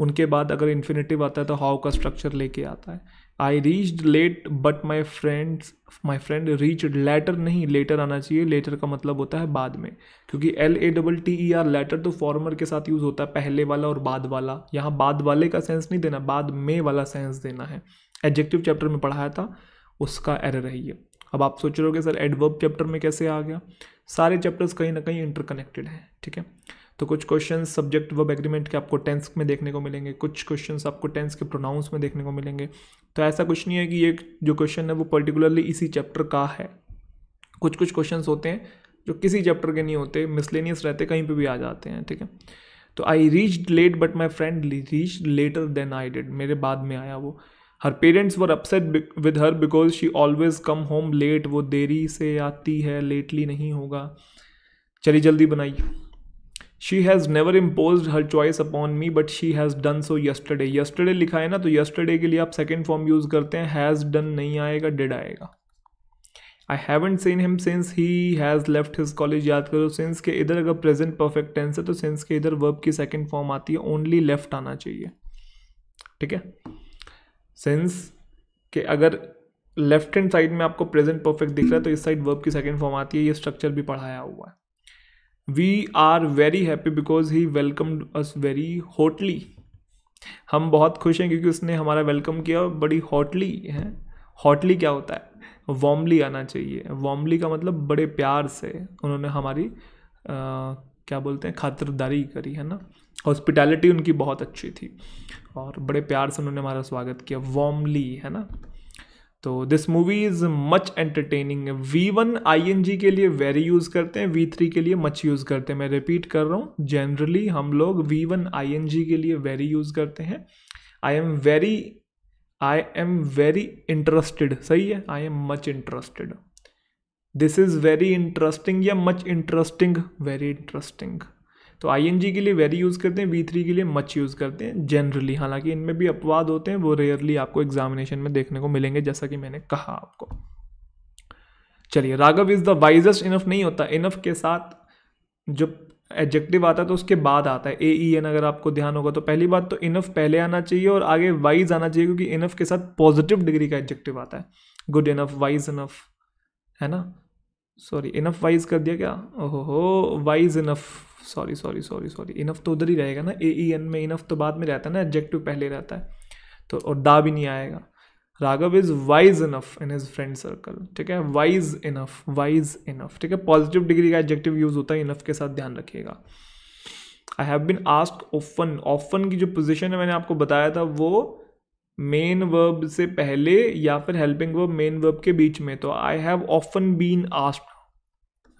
उनके बाद अगर इन्फिनेटिव आता है तो हाउ का स्ट्रक्चर लेके आता है I reached late but my friends my friend reach later नहीं लेटर आना चाहिए लेटर का मतलब होता है बाद में क्योंकि L A double T E R later तो फॉर्मर के साथ यूज़ होता है पहले वाला और बाद वाला यहाँ बाद वाले का सेंस नहीं देना बाद में वाला सेंस देना है एडजेक्टिव चैप्टर में पढ़ाया था उसका एरर है ये अब आप सोच रहे कि सर एडवर्ब चैप्टर में कैसे आ गया सारे चैप्टर्स कहीं ना कहीं इंटरकनेक्टेड हैं ठीक है तो कुछ क्वेश्चन सब्जेक्ट वर्ब एग्रीमेंट के आपको टेंस में देखने को मिलेंगे कुछ क्वेश्चन आपको टेंस के प्रोनाउंस में देखने को मिलेंगे तो ऐसा कुछ नहीं है कि ये जो क्वेश्चन है वो पर्टिकुलरली इसी चैप्टर का है कुछ कुछ क्वेश्चन होते हैं जो किसी चैप्टर के नहीं होते मिसलेनियस रहते कहीं पर भी आ जाते हैं ठीक है तो I reach late but my friend reach later then I did मेरे बाद में आया वो her parents were upset with her because she always come home late वो देरी से आती है लेटली नहीं होगा चलिए जल्दी बनाइए she has never impose her choice upon me but she has done so yesterday yesterday लिखा है ना तो यस्टरडे के लिए आप सेकेंड फॉर्म यूज़ करते हैं हैज़ डन नहीं आएगा डिड आएगा I haven't seen him since he has left his college याद करो सिंस के इधर अगर प्रेजेंट परफेक्ट टेंस है तो सिंस के इधर वर्ब की सेकेंड फॉर्म आती है ओनली लेफ्ट आना चाहिए ठीक है सिंस के अगर लेफ्ट हैंड साइड में आपको प्रेजेंट परफेक्ट दिख रहा है तो इस साइड वर्ब की सेकेंड फॉर्म आती है ये स्ट्रक्चर भी पढ़ाया हुआ है we are very happy because he welcomed us very hotly हम बहुत खुश हैं क्योंकि उसने हमारा वेलकम किया बड़ी हॉटली है हॉटली क्या होता है वॉमली आना चाहिए वॉमली का मतलब बड़े प्यार से उन्होंने हमारी आ, क्या बोलते हैं खातरदारी करी है ना हॉस्पिटैलिटी उनकी बहुत अच्छी थी और बड़े प्यार से उन्होंने हमारा स्वागत किया वॉमली है ना तो this movie is much entertaining V one I N G के लिए वेरी यूज़ करते हैं वी थ्री के लिए मच यूज़ करते हैं मैं रिपीट कर रहा हूँ जनरली हम लोग V one I N G के लिए वेरी यूज़ करते हैं I am very I am very interested सही है I am much interested this is very interesting या मच इंटरेस्टिंग वेरी इंटरेस्टिंग तो आई के लिए वेरी यूज़ करते हैं वी के लिए मच यूज़ करते हैं जनरली हालांकि इनमें भी अपवाद होते हैं वो रेयरली आपको एग्जामिनेशन में देखने को मिलेंगे जैसा कि मैंने कहा आपको चलिए Raghav is the wisest enough नहीं होता इनफ के साथ जो एडजेक्टिव आता है तो उसके बाद आता है ए ई एन अगर आपको ध्यान होगा तो पहली बात तो इनफ पहले आना चाहिए और आगे वाइज आना चाहिए क्योंकि इनफ के साथ पॉजिटिव डिग्री का एडजेक्टिव आता है गुड इनफ वाइज इनफ है ना सॉरी इनफ वाइज कर दिया क्या ओहो हो wise enough sorry sorry sorry sorry enough तो उधर ही रहेगा ना ए ई एन में इनफ तो बाद में रहता है ना एडजेक्टिव पहले रहता है तो और दा भी नहीं आएगा Raghav is wise enough in his friend circle ठीक है वाइज इनफ वाइज इनफ ठीक है पॉजिटिव डिग्री का एडजेक्टिव यूज़ होता है इनफ के साथ ध्यान रखिएगा I have been ask often often की जो पोजिशन है मैंने आपको बताया था वो मेन वर्ब से पहले या फिर हेल्पिंग वर्ब मेन वर्ब के बीच में तो I have often been ask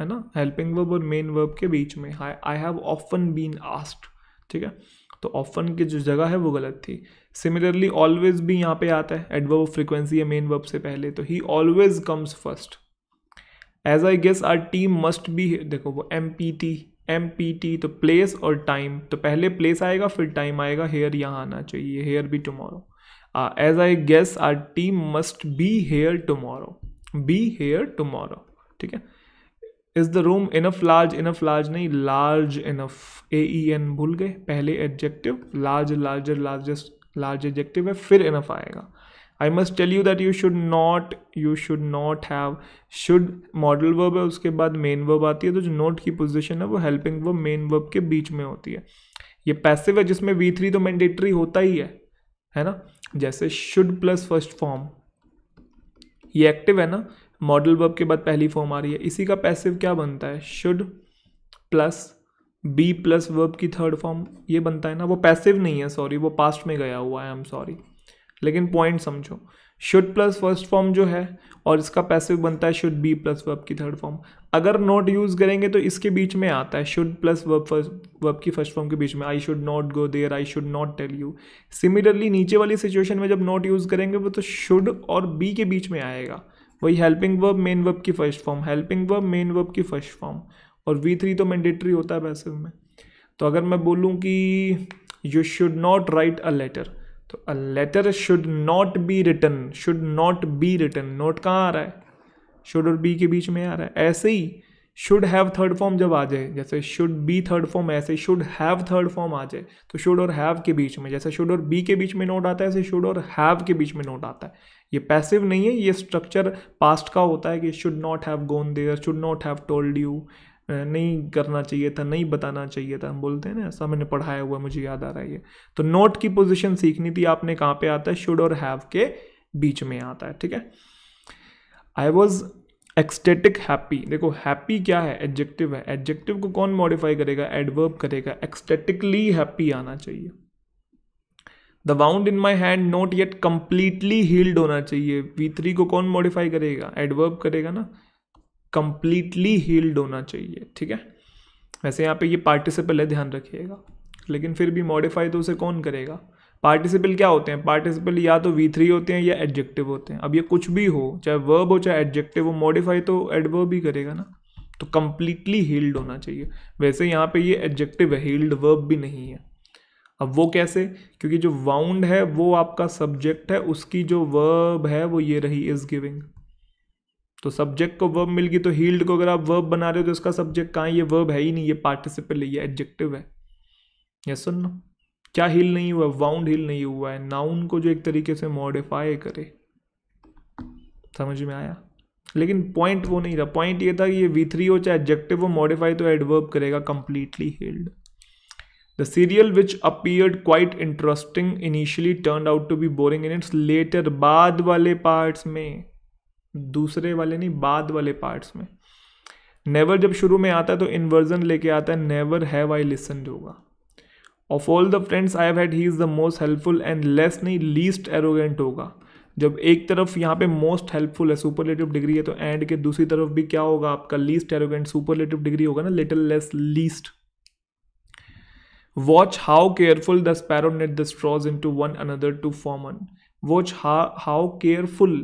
है ना हेल्पिंग वर्ब और मेन वर्ब के बीच में I have often been asked ठीक है तो ऑफन की जो जगह है वो गलत थी सिमिलरली ऑलवेज भी यहाँ पे आता है एडवर्ब फ्रिक्वेंसी है मेन वर्ब से पहले तो he always comes first as I guess our team must be देखो वो M P T M P T तो प्लेस और टाइम तो पहले प्लेस आएगा फिर टाइम आएगा हेयर यहाँ आना चाहिए हेयर भी tomorrow as I guess our team must be here tomorrow be here tomorrow ठीक है is the room enough large enough large नहीं large enough A E N भूल गए पहले adjective large larger largest large adjective है फिर enough आएगा I must tell you that you should not you should not have should modal verb है उसके बाद मेन वर्ब आती है तो जो नोट की पोजिशन है वो हेल्पिंग वर्ब मेन वर्ब के बीच में होती है ये पैसिव है जिसमें वी थ्री तो मैंडेटरी होता ही है है ना जैसे शुड प्लस फर्स्ट फॉर्म ये एक्टिव है ना मॉडल वर्ब के बाद पहली फॉर्म आ रही है इसी का पैसिव क्या बनता है should plus be plus verb की थर्ड फॉर्म ये बनता है ना वो पैसिव नहीं है सॉरी वो पास्ट में गया हुआ है आई एम सॉरी लेकिन पॉइंट समझो शुड प्लस फर्स्ट फॉर्म जो है और इसका पैसिव बनता है शुड बी प्लस वर्ब की थर्ड फॉर्म अगर नॉट यूज़ करेंगे तो इसके बीच में आता है should plus verb first verb की फर्स्ट फॉर्म के बीच में I should not go there I should not tell you similarly नीचे वाली सिचुएशन में जब नॉट यूज़ करेंगे वो तो शुड और बी के बीच में आएगा वही हेल्पिंग वर्ब मेन वर्ब की first form helping verb main verb की फर्स्ट फॉर्म और वी थ्री तो मैंडेटरी होता है पैसिव में तो अगर मैं बोलूँ कि you should not write a letter तो a letter should not be written should not be written not कहाँ आ रहा है शुड और बी के बीच में आ रहा है ऐसे ही शुड हैव थर्ड फॉर्म जब आ जाए जैसे शुड बी थर्ड फॉर्म ऐसे शुड हैव थर्ड फॉर्म आ जाए तो शुड और हैव के बीच में जैसे शुड और बी के बीच में नोट आता है ऐसे शुड और हैव के बीच में नोट आता है ये पैसिव नहीं है ये स्ट्रक्चर पास्ट का होता है कि should not have gone there should not have told you नहीं करना चाहिए था नहीं बताना चाहिए था हम बोलते हैं ना ऐसा मैंने पढ़ाया हुआ मुझे याद आ रहा है ये तो नोट की पोजीशन सीखनी थी आपने कहाँ पे आता है शुड और हैव के बीच में आता है ठीक है आई वॉज एक्सटेटिक हैप्पी देखो हैप्पी क्या है एडजेक्टिव है एडजेक्टिव को कौन मॉडिफाई करेगा एडवर्ब करेगा एक्सटेटिकली हैप्पी आना चाहिए the bound in my hand not yet completely healed होना चाहिए वी थ्री को कौन मॉडिफाई करेगा एडवर्ब करेगा ना कम्प्लीटली हील्ड होना चाहिए ठीक है वैसे यहाँ पे ये पार्टिसिपल है ध्यान रखिएगा लेकिन फिर भी मॉडिफाई तो उसे कौन करेगा पार्टिसिपल क्या होते हैं पार्टिसिपल या तो वी थ्री होते हैं या एडजेक्टिव होते हैं अब ये कुछ भी हो चाहे वर्ब हो चाहे एडजेक्टिव हो मॉडिफाई तो एडवर्ब ही करेगा ना तो कम्प्लीटली हील्ड होना चाहिए वैसे यहाँ पे ये एडजेक्टिव है हील्ड वर्ब भी नहीं है अब वो कैसे क्योंकि जो वाउंड है वो आपका सब्जेक्ट है उसकी जो वर्ब है वो ये रही इज गिविंग तो सब्जेक्ट को वर्ब मिल गई तो हील्ड को अगर आप वर्ब बना रहे हो तो इसका सब्जेक्ट कहाँ ये वर्ब है ही नहीं ये पार्टिसिपल है ये एडजेक्टिव है ये सुनना क्या हील नहीं हुआ वाउंड हील नहीं हुआ है नाउन को जो एक तरीके से मॉडिफाई करे समझ में आया लेकिन पॉइंट वो नहीं था पॉइंट ये था कि ये वी थ्री हो चाहे एडजेक्टिव हो मॉडिफाई तो एडवर्ब करेगा completely healed The serial, which appeared quite interesting initially, turned out to be boring in its later बाद वाले parts में दूसरे वाले नहीं बाद वाले parts में Never जब शुरू में आता है तो inversion लेके आता है never have I listened होगा Of all the friends I have had he is the most helpful and less नहीं least arrogant होगा जब एक तरफ यहाँ पे मोस्ट हेल्पफुल है सुपरलेटिव डिग्री है तो एंड के दूसरी तरफ भी क्या होगा आपका लीस्ट एरोगेंट सुपरलेटिव डिग्री होगा ना little less least how careful the sparrow knit the straws into one another to form one watch हा how careful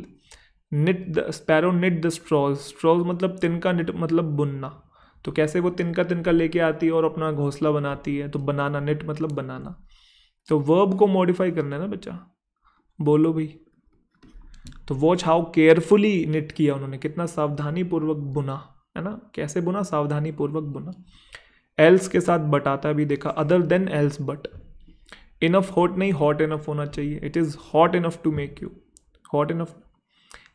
knit the sparrow knit the straws straws मतलब तिनका knit मतलब बुनना तो कैसे वो तिनका तिनका लेके आती है और अपना घोंसला बनाती है तो बनाना निट मतलब बनाना तो वर्ब को मॉडिफाई करना है ना बच्चा बोलो भाई तो वॉच हाउ केयरफुली निट किया उन्होंने कितना सावधानी पूर्वक बुना है ना कैसे बुना सावधानी पूर्वक बुना एल्स के साथ बट आता है भी देखा other than else but enough hot नहीं हॉट इनफ होना चाहिए it is hot enough to make you hot enough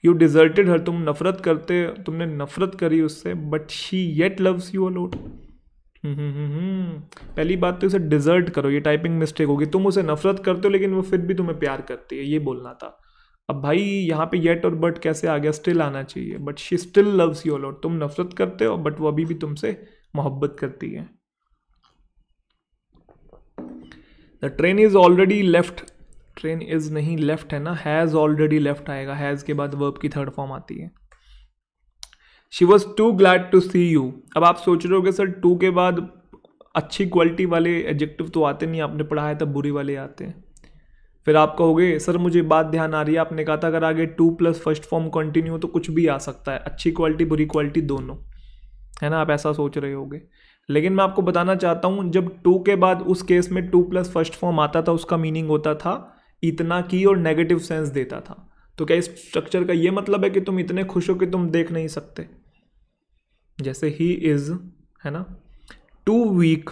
you deserted her तुम नफरत करते तुमने नफरत करी उससे but she yet loves you a lot पहली बात तो उसे डिजर्ट करो ये टाइपिंग मिस्टेक होगी तुम उसे नफरत करते हो लेकिन वो फिर भी तुम्हें प्यार करती है ये बोलना था अब भाई यहाँ पे येट और बट कैसे आ गया स्टिल आना चाहिए but she still loves you a lot तुम नफरत करते हो बट वो अभी भी तुमसे मोहब्बत करती है the train is already left train is नहीं लेफ्ट है ना हैज़ ऑलरेडी लेफ्ट आएगा हैज़ के बाद वर्ब की थर्ड फॉर्म आती है she was too glad to see you अब आप सोच रहे हो सर टू के बाद अच्छी क्वालिटी वाले एडजेक्टिव तो आते नहीं आपने पढ़ा है तब बुरी वाले आते हैं फिर आप कहोगे सर मुझे बात ध्यान आ रही है आपने कहा था अगर आगे too plus first form continue तो कुछ भी आ सकता है अच्छी क्वालिटी बुरी क्वालिटी दोनों है ना आप ऐसा सोच रहे होगे लेकिन मैं आपको बताना चाहता हूँ जब टू के बाद उस केस में टू प्लस फर्स्ट फॉर्म आता था उसका मीनिंग होता था इतना की और नेगेटिव सेंस देता था तो क्या इस स्ट्रक्चर का ये मतलब है कि तुम इतने खुश हो कि तुम देख नहीं सकते जैसे ही इज़ है ना टू वीक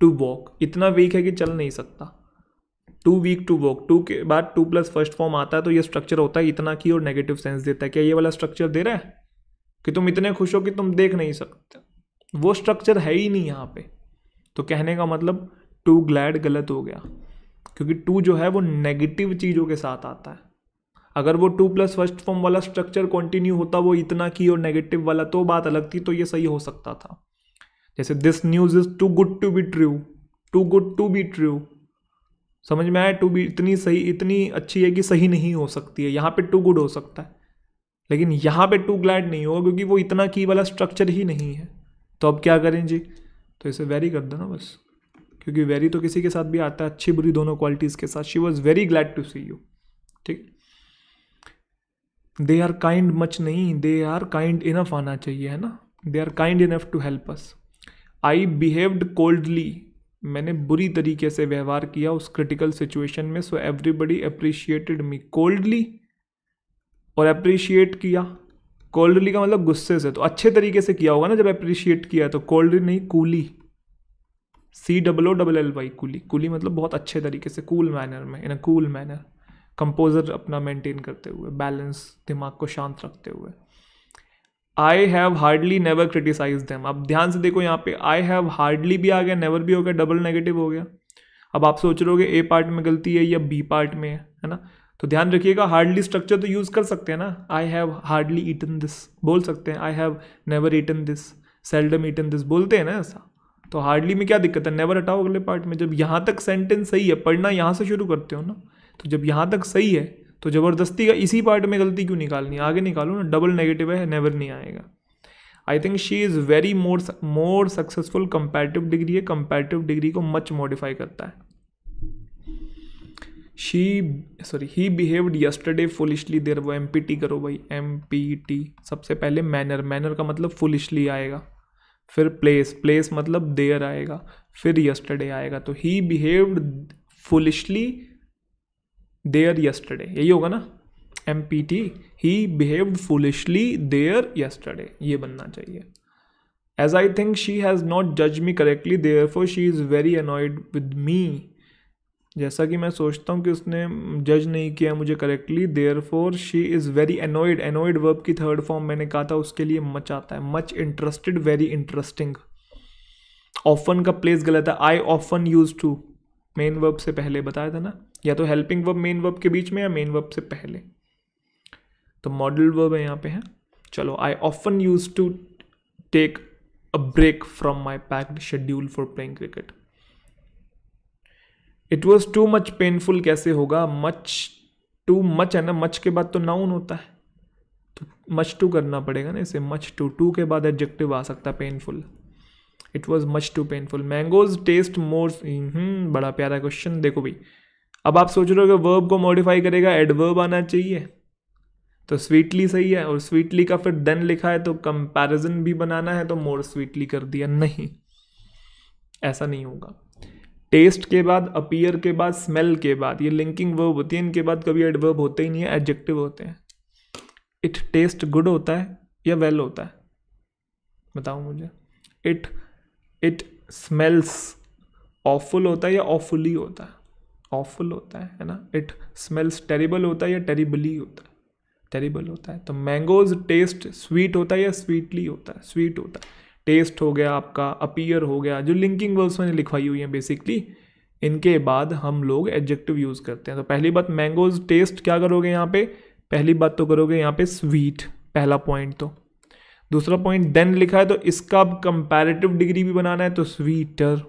टू वॉक इतना वीक है कि चल नहीं सकता too weak to walk too के बाद टू प्लस फर्स्ट फॉर्म आता है तो ये स्ट्रक्चर होता है इतना की और नेगेटिव सेंस देता है क्या ये वाला स्ट्रक्चर दे रहा है कि तुम इतने खुश हो कि तुम देख नहीं सकते वो स्ट्रक्चर है ही नहीं यहाँ पे तो कहने का मतलब टू ग्लैड गलत हो गया क्योंकि टू जो है वो नेगेटिव चीज़ों के साथ आता है अगर वो टू प्लस फर्स्ट फॉर्म वाला स्ट्रक्चर कंटिन्यू होता वो इतना की और नेगेटिव वाला तो बात अलग थी तो ये सही हो सकता था जैसे this news is too good to be true too good to be true समझ में आया टू बी इतनी सही इतनी अच्छी है कि सही नहीं हो सकती है यहाँ पे टू गुड हो सकता है लेकिन यहाँ पे टू ग्लाइड नहीं होगा क्योंकि वो इतना की वाला स्ट्रक्चर ही नहीं है तो अब क्या करें जी तो इसे वेरी कर दो ना बस क्योंकि वेरी तो किसी के साथ भी आता है अच्छी बुरी दोनों क्वालिटीज़ के साथ she was very glad to see you ठीक दे आर काइंड मच नहीं दे आर काइंड इनफ आना चाहिए है ना they are kind enough to help us I behaved coldly मैंने बुरी तरीके से व्यवहार किया उस क्रिटिकल सिचुएशन में so everybody appreciated me coldly और अप्रिशिएट किया कोल्डली का मतलब गुस्से से तो अच्छे तरीके से किया होगा ना जब अप्रिशिएट किया तो कोल्डली नहीं coolly C O double L Y coolly coolly मतलब बहुत अच्छे तरीके से कूल मैनर में in a cool manner composure अपना मेंटेन करते हुए बैलेंस दिमाग को शांत रखते हुए I have hardly never criticize them अब ध्यान से देखो यहाँ पे आई हैव हार्डली भी आ गया नेवर भी हो गया डबल नेगेटिव हो गया अब आप सोच रहे हो ए पार्ट में गलती है या बी पार्ट में है ना तो ध्यान रखिएगा हार्डली स्ट्रक्चर तो यूज़ कर सकते हैं ना I have hardly eaten this बोल सकते हैं I have never eaten this seldom eaten this बोलते हैं ना ऐसा तो हार्डली में क्या दिक्कत है नेवर हटाओ अगले पार्ट में जब यहाँ तक सेंटेंस सही है पढ़ना यहाँ से शुरू करते हो ना तो जब यहाँ तक सही है तो ज़बरदस्ती का इसी पार्ट में गलती क्यों निकालनी आगे निकालो ना डबल नेगेटिव है नेवर नहीं आएगा I think she is very more more successful comparative degree है कंपेरेटिव डिग्री को मच मॉडिफाई करता है she sorry he behaved yesterday foolishly there वो एम पी टी करो भाई एम पी टी सबसे पहले मैनर मैनर का मतलब फुलिशली आएगा फिर प्लेस प्लेस मतलब देयर आएगा फिर यस्टरडे आएगा तो he behaved foolishly there yesterday यही होगा ना M P T he behaved foolishly there yesterday ये बनना चाहिए as I think she has not जज me correctly there for she is very annoyed with me जैसा कि मैं सोचता हूँ कि उसने जज नहीं किया मुझे correctly there for she is very annoyed annoyed verb की थर्ड फॉर्म मैंने कहा था उसके लिए मच आता है much interested very interesting often का प्लेस गलत है I often use to main verb से पहले बताया था ना या तो हेल्पिंग वर्ब मेन वर्ब के बीच में या मेन वर्ब से पहले तो मॉडल वर्ब है यहाँ पे है चलो I often use to take a break from my packed schedule for playing cricket it was too much painful कैसे होगा मच टू मच है ना मच के बाद तो नाउन होता है तो मच टू करना पड़ेगा ना इसे मच टू टू के बाद एडजेक्टिव आ सकता है painful it was much too painful mangoes taste more बड़ा प्यारा क्वेश्चन देखो भाई अब आप सोच रहे हो कि वर्ब को मॉडिफाई करेगा एडवर्ब आना चाहिए तो स्वीटली सही है और स्वीटली का फिर देन लिखा है तो कंपैरिजन भी बनाना है तो मोर स्वीटली कर दिया नहीं ऐसा नहीं होगा टेस्ट के बाद अपीयर के बाद स्मेल के बाद ये लिंकिंग वर्ब होती है इनके बाद कभी एडवर्ब होते ही नहीं है एडजेक्टिव होते हैं इट टेस्ट गुड होता है या वेल well होता है बताओ मुझे इट इट स्मेल्स ऑफुल होता है या ऑफुली होता है ऑफुल होता है है ना इट स्मेल्स टेरिबल होता है या टेरिबली होता है टेरिबल होता है तो मैंगोज टेस्ट स्वीट होता है या स्वीटली होता है स्वीट होता है टेस्ट हो गया आपका अपीयर हो गया जो लिंकिंग वर्ड्स मैंने लिखवाई हुई हैं बेसिकली इनके बाद हम लोग एडजेक्टिव यूज़ करते हैं तो पहली बात मैंगोज टेस्ट क्या करोगे यहाँ पे पहली बात तो करोगे यहाँ पे स्वीट पहला पॉइंट तो दूसरा पॉइंट देन लिखा है तो इसका अब कंपेरेटिव डिग्री भी बनाना है तो स्वीटर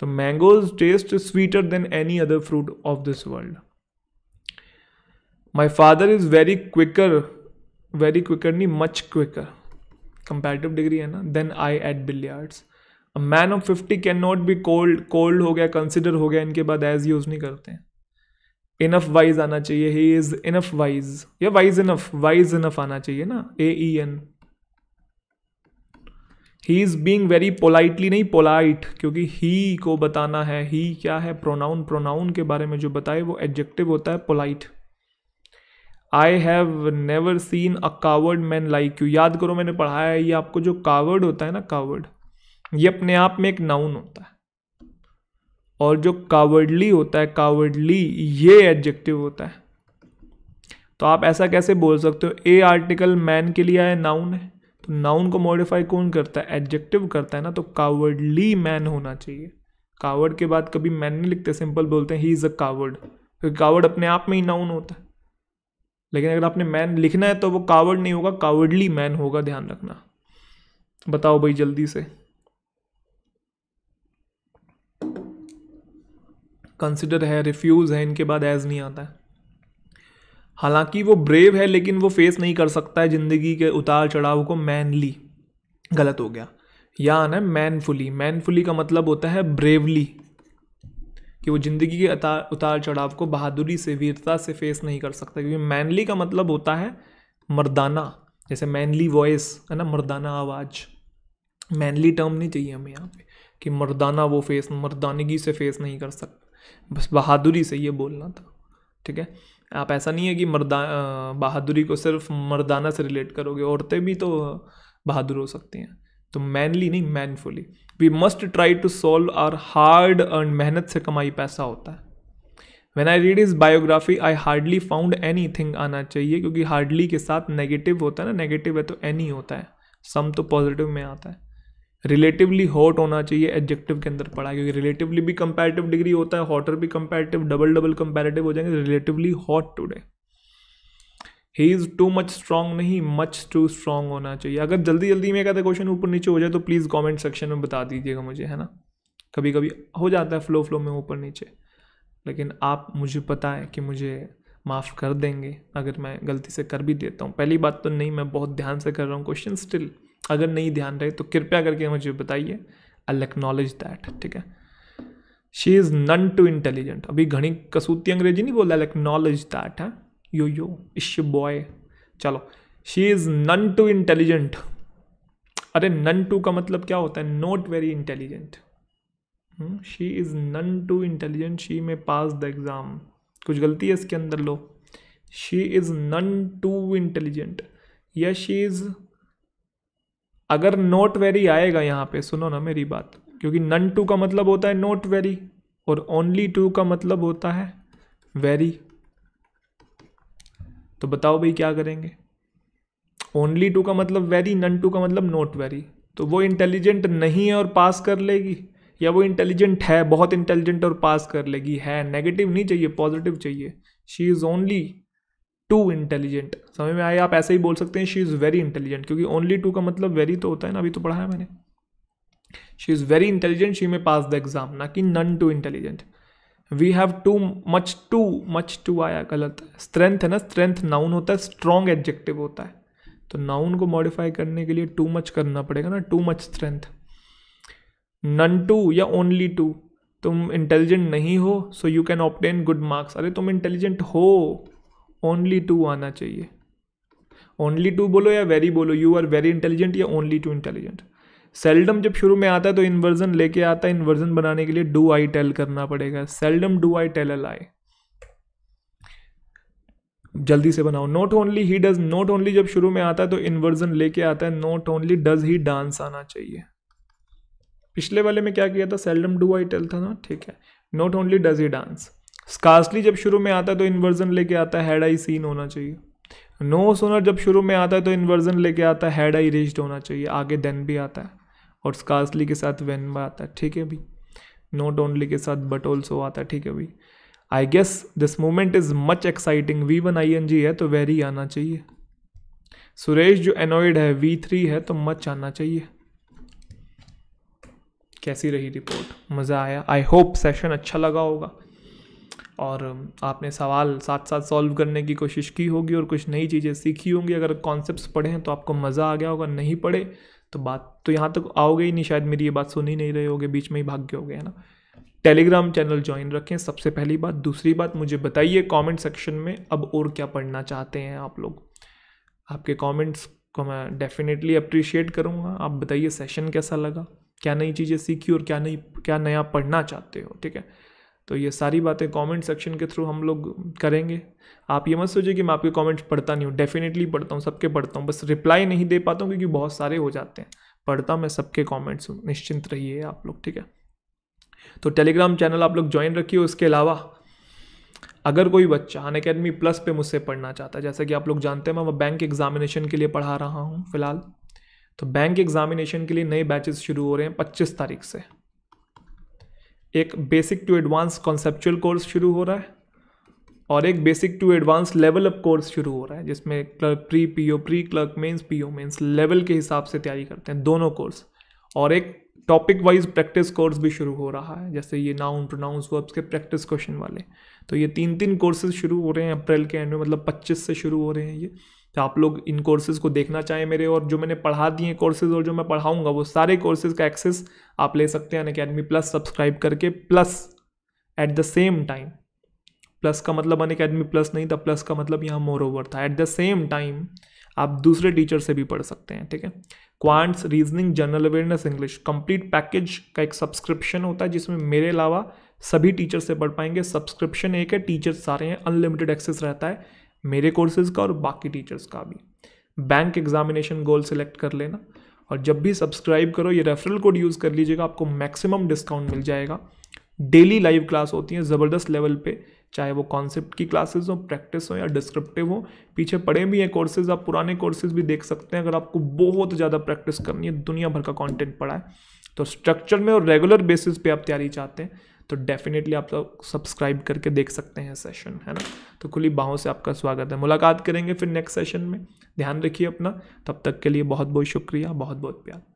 तो mangoes taste sweeter than any other fruit of this world my father is very quicker very quicker नहीं मच क्विकर कंपेरेटिव डिग्री है ना then I ate billiards a man of fifty can not be cold cold हो गया consider हो गया इनके बाद as use नहीं करते इनफ वाइज आना चाहिए ही इज इनफ वाइज या वाइज इनफ वाइज इनफ आना चाहिए ना A E N he is being very politely नहीं पोलाइट क्योंकि ही को बताना है ही क्या है प्रोनाउन प्रोनाउन के बारे में जो बताए वो एडजेक्टिव होता है polite I have never seen a coward man like you याद करो मैंने पढ़ाया है ये आपको जो कावर्ड होता है ना कावर्ड ये अपने आप में एक नाउन होता है और जो कावर्डली होता है कावर्डली ये एडजेक्टिव होता है तो आप ऐसा कैसे बोल सकते हो ए आर्टिकल मैन के लिए आया नाउन है तो नाउन को मॉडिफाई कौन करता है एडजेक्टिव करता है ना तो कावर्डली मैन होना चाहिए कावर्ड के बाद कभी मैन नहीं लिखते सिंपल बोलते हैं ही इज़ अ कावर्ड क्योंकि कावर्ड अपने आप में ही नाउन होता है लेकिन अगर आपने मैन लिखना है तो वो कावर्ड नहीं होगा कावर्डली मैन होगा ध्यान रखना बताओ भाई जल्दी से कंसिडर है रिफ्यूज़ है इनके बाद एज नहीं आता है हालांकि वो ब्रेव है लेकिन वो फेस नहीं कर सकता है ज़िंदगी के उतार चढ़ाव को मैनली गलत हो गया या आना है मैनफुली मैनफुली का मतलब होता है ब्रेवली कि वो ज़िंदगी के उतार चढ़ाव को बहादुरी से वीरता से फेस नहीं कर सकता क्योंकि मैनली का मतलब होता है मर्दाना जैसे मैनली वॉइस है ना मर्दाना आवाज़ मैनली टर्म नहीं चाहिए हमें यहाँ पे कि मर्दाना वो फेस मर्दानगी से फेस नहीं कर सकता बस बहादुरी से ये बोलना था ठीक है आप ऐसा नहीं है कि मर्दा बहादुरी को सिर्फ मर्दाना से रिलेट करोगे औरतें भी तो बहादुर हो सकती हैं तो मैनली नहीं manfully we must try to solve our hard earn मेहनत से कमाई पैसा होता है when I read is biography I hardly found any thing चाहिए क्योंकि हार्डली के साथ नेगेटिव होता है ना नेगेटिव है तो एनी होता है सम तो पॉजिटिव में आता है रिलेटिवली हॉट होना चाहिए एडजेक्टिव के अंदर पड़ा क्योंकि रिलेटिवली भी कंपेरेटिव डिग्री होता है हॉटर भी कंपेरेटिव डबल डबल कंपेरेटिव हो जाएंगे relatively hot today he is too much strong नहीं मच टू स्ट्रांग होना चाहिए अगर जल्दी जल्दी में कहता क्वेश्चन ऊपर नीचे हो जाए तो प्लीज़ कॉमेंट सेक्शन में बता दीजिएगा मुझे है ना कभी कभी हो जाता है फ्लो फ्लो में ऊपर नीचे लेकिन आप मुझे पता है कि मुझे माफ़ कर देंगे अगर मैं गलती से कर भी देता हूँ पहली बात तो नहीं मैं बहुत ध्यान से कर रहा हूँ क्वेश्चन स्टिल अगर नहीं ध्यान रहे तो कृपया करके मुझे बताइए आई एक्नॉलेज दैट ठीक है she is none too intelligent अभी घनी कसूती अंग्रेजी नहीं बोला आई एक्नॉलेज दैट है यो यो इश बॉय चलो she is none too intelligent अरे नन टू का मतलब क्या होता है not very intelligent she is none too intelligent she may pass the exam कुछ गलती है इसके अंदर लो she is none too intelligent या शी इज़ अगर नॉट वेरी आएगा यहाँ पे सुनो ना मेरी बात क्योंकि नन टू का मतलब होता है नॉट वेरी और ओनली टू का मतलब होता है वेरी तो बताओ भाई क्या करेंगे ओनली टू का मतलब वेरी नन टू का मतलब नोट वेरी तो वो इंटेलिजेंट नहीं है और पास कर लेगी या वो इंटेलिजेंट है बहुत इंटेलिजेंट और पास कर लेगी है नेगेटिव नहीं चाहिए पॉजिटिव चाहिए she is only too intelligent समझ में आए आप ऐसे ही बोल सकते हैं शी इज़ वेरी इंटेलिजेंट क्योंकि ओनली टू का मतलब वेरी तो होता है ना अभी तो पढ़ा है मैंने she is very intelligent she may pass the exam ना कि none too intelligent we have too much too much too आया गलत है स्ट्रेंथ है ना स्ट्रेंथ नाउन होता है स्ट्रॉन्ग एडजेक्टिव होता है तो नाउन को मॉडिफाई करने के लिए टू मच करना पड़ेगा ना too much strength none too या ओनली टू तुम इंटेलिजेंट नहीं हो so you can obtain good marks अरे तुम इंटेलिजेंट हो ओनली टू आना चाहिए ओनली टू बोलो या वेरी बोलो यू आर वेरी इंटेलिजेंट या ओनली टू इंटेलिजेंट सेल्डम जब शुरू में आता है तो इन्वर्जन लेके आता है इन्वर्जन बनाने के लिए डू आई टेल करना पड़ेगा seldom do I tell a lie जल्दी से बनाओ not only he does not only जब शुरू में आता है तो इन्वर्जन लेके आता है not only does he dance आना चाहिए पिछले वाले में क्या किया था सेल्डम डू आई टेल था ना ठीक है not only does he dance scarcely जब शुरू में आता है तो इन्वर्जन लेके आता है हैड आई सीन होना चाहिए नो no सोनर जब शुरू में आता है तो इन्वर्जन लेके आता है हैड आई रिच्ड होना चाहिए आगे देन भी आता है और स्कार्सली के साथ वेन में आता है ठीक है भाई नोट ओनली के साथ बट ऑल्सो आता है ठीक है भाई I guess this moment is much exciting we one I N G है तो वेरी आना चाहिए सुरेश जो एनोइड है वी थ्री है तो मच आना चाहिए कैसी रही रिपोर्ट मज़ा आया आई होप सेशन अच्छा लगा होगा और um, आपने सवाल साथ साथ सॉल्व करने की कोशिश की होगी और कुछ नई चीज़ें सीखी होंगी अगर कॉन्सेप्ट्स पढ़े हैं तो आपको मज़ा आ गया होगा नहीं पढ़े तो बात तो यहाँ तक आओगे ही नहीं शायद मेरी ये बात सुन ही नहीं रहे होगे बीच में ही भाग गए होगे है ना टेलीग्राम चैनल ज्वाइन रखें सबसे पहली बात दूसरी बात मुझे बताइए कमेंट सेक्शन में अब और क्या पढ़ना चाहते हैं आप लोग आपके कमेंट्स को मैं डेफिनेटली अप्रिशिएट करूँगा आप बताइए सेशन कैसा लगा क्या नई चीज़ें सीखी और क्या नई क्या नया पढ़ना चाहते हो ठीक है तो ये सारी बातें कमेंट सेक्शन के थ्रू हम लोग करेंगे आप ये मत सोचिए कि मैं आपके कमेंट्स पढ़ता नहीं हूँ डेफिनेटली पढ़ता हूँ सबके पढ़ता हूँ बस रिप्लाई नहीं दे पाता हूँ क्योंकि बहुत सारे हो जाते हैं पढ़ता मैं सबके कॉमेंट्स हूँ निश्चिंत रहिए आप लोग ठीक है तो टेलीग्राम चैनल आप लोग ज्वाइन रखिए उसके अलावा अगर कोई बच्चा अन अकेडमी प्लस पे मुझसे पढ़ना चाहता है जैसा कि आप लोग जानते हैं मैं बैंक एग्जामिनेशन के लिए पढ़ा रहा हूँ फिलहाल तो बैंक एग्जामिनेशन के लिए नए बैचेस शुरू हो रहे हैं पच्चीस तारीख से एक basic to advance conceptual course शुरू हो रहा है और एक basic to advance level up course शुरू हो रहा है जिसमें clerk pre P O pre clerk P O mains level के हिसाब से तैयारी करते हैं दोनों कोर्स और एक टॉपिक वाइज प्रैक्टिस कोर्स भी शुरू हो रहा है जैसे ये नाउन प्रोनाउंस वर्ब्स के प्रैक्टिस क्वेश्चन वाले तो ये तीन तीन कोर्सेज शुरू हो रहे हैं अप्रैल के एंड में मतलब पच्चीस से शुरू हो रहे हैं ये तो आप लोग इन कोर्सेज़ को देखना चाहें मेरे और जो मैंने पढ़ा दिए कोर्सेज़ और जो मैं पढ़ाऊंगा वो सारे कोर्सेज़ का एक्सेस आप ले सकते हैं अनकेडमी प्लस सब्सक्राइब करके plus at the same time plus का मतलब अनकेडमी प्लस नहीं था प्लस का मतलब यहाँ मोर ओवर था एट द सेम टाइम आप दूसरे टीचर से भी पढ़ सकते हैं ठीक है quants reasoning general awareness English complete package का एक सब्सक्रिप्शन होता है जिसमें मेरे अलावा सभी टीचर से पढ़ पाएंगे सब्सक्रिप्शन एक है टीचर सारे हैं अनलिमिटेड एक्सेस रहता है मेरे कोर्सेज का और बाकी टीचर्स का भी बैंक एग्जामिनेशन गोल सेलेक्ट कर लेना और जब भी सब्सक्राइब करो ये रेफरल कोड यूज़ कर लीजिएगा आपको मैक्सिमम डिस्काउंट मिल जाएगा डेली लाइव क्लास होती है ज़बरदस्त लेवल पे चाहे वो कॉन्सेप्ट की क्लासेस हो प्रैक्टिस हो या डिस्क्रिप्टिव हो पीछे पड़े भी हैं कोर्सेज आप पुराने कोर्सेज भी देख सकते हैं अगर आपको बहुत ज़्यादा प्रैक्टिस करनी है दुनिया भर का कॉन्टेंट पढ़ा है तो स्ट्रक्चर में और रेगुलर बेसिस पे आप तैयारी चाहते हैं तो डेफिनेटली आप लोग सब्सक्राइब करके देख सकते हैं सेशन है ना तो खुली बाहों से आपका स्वागत है मुलाकात करेंगे फिर नेक्स्ट सेशन में ध्यान रखिए अपना तब तक के लिए बहुत बहुत शुक्रिया बहुत बहुत प्यार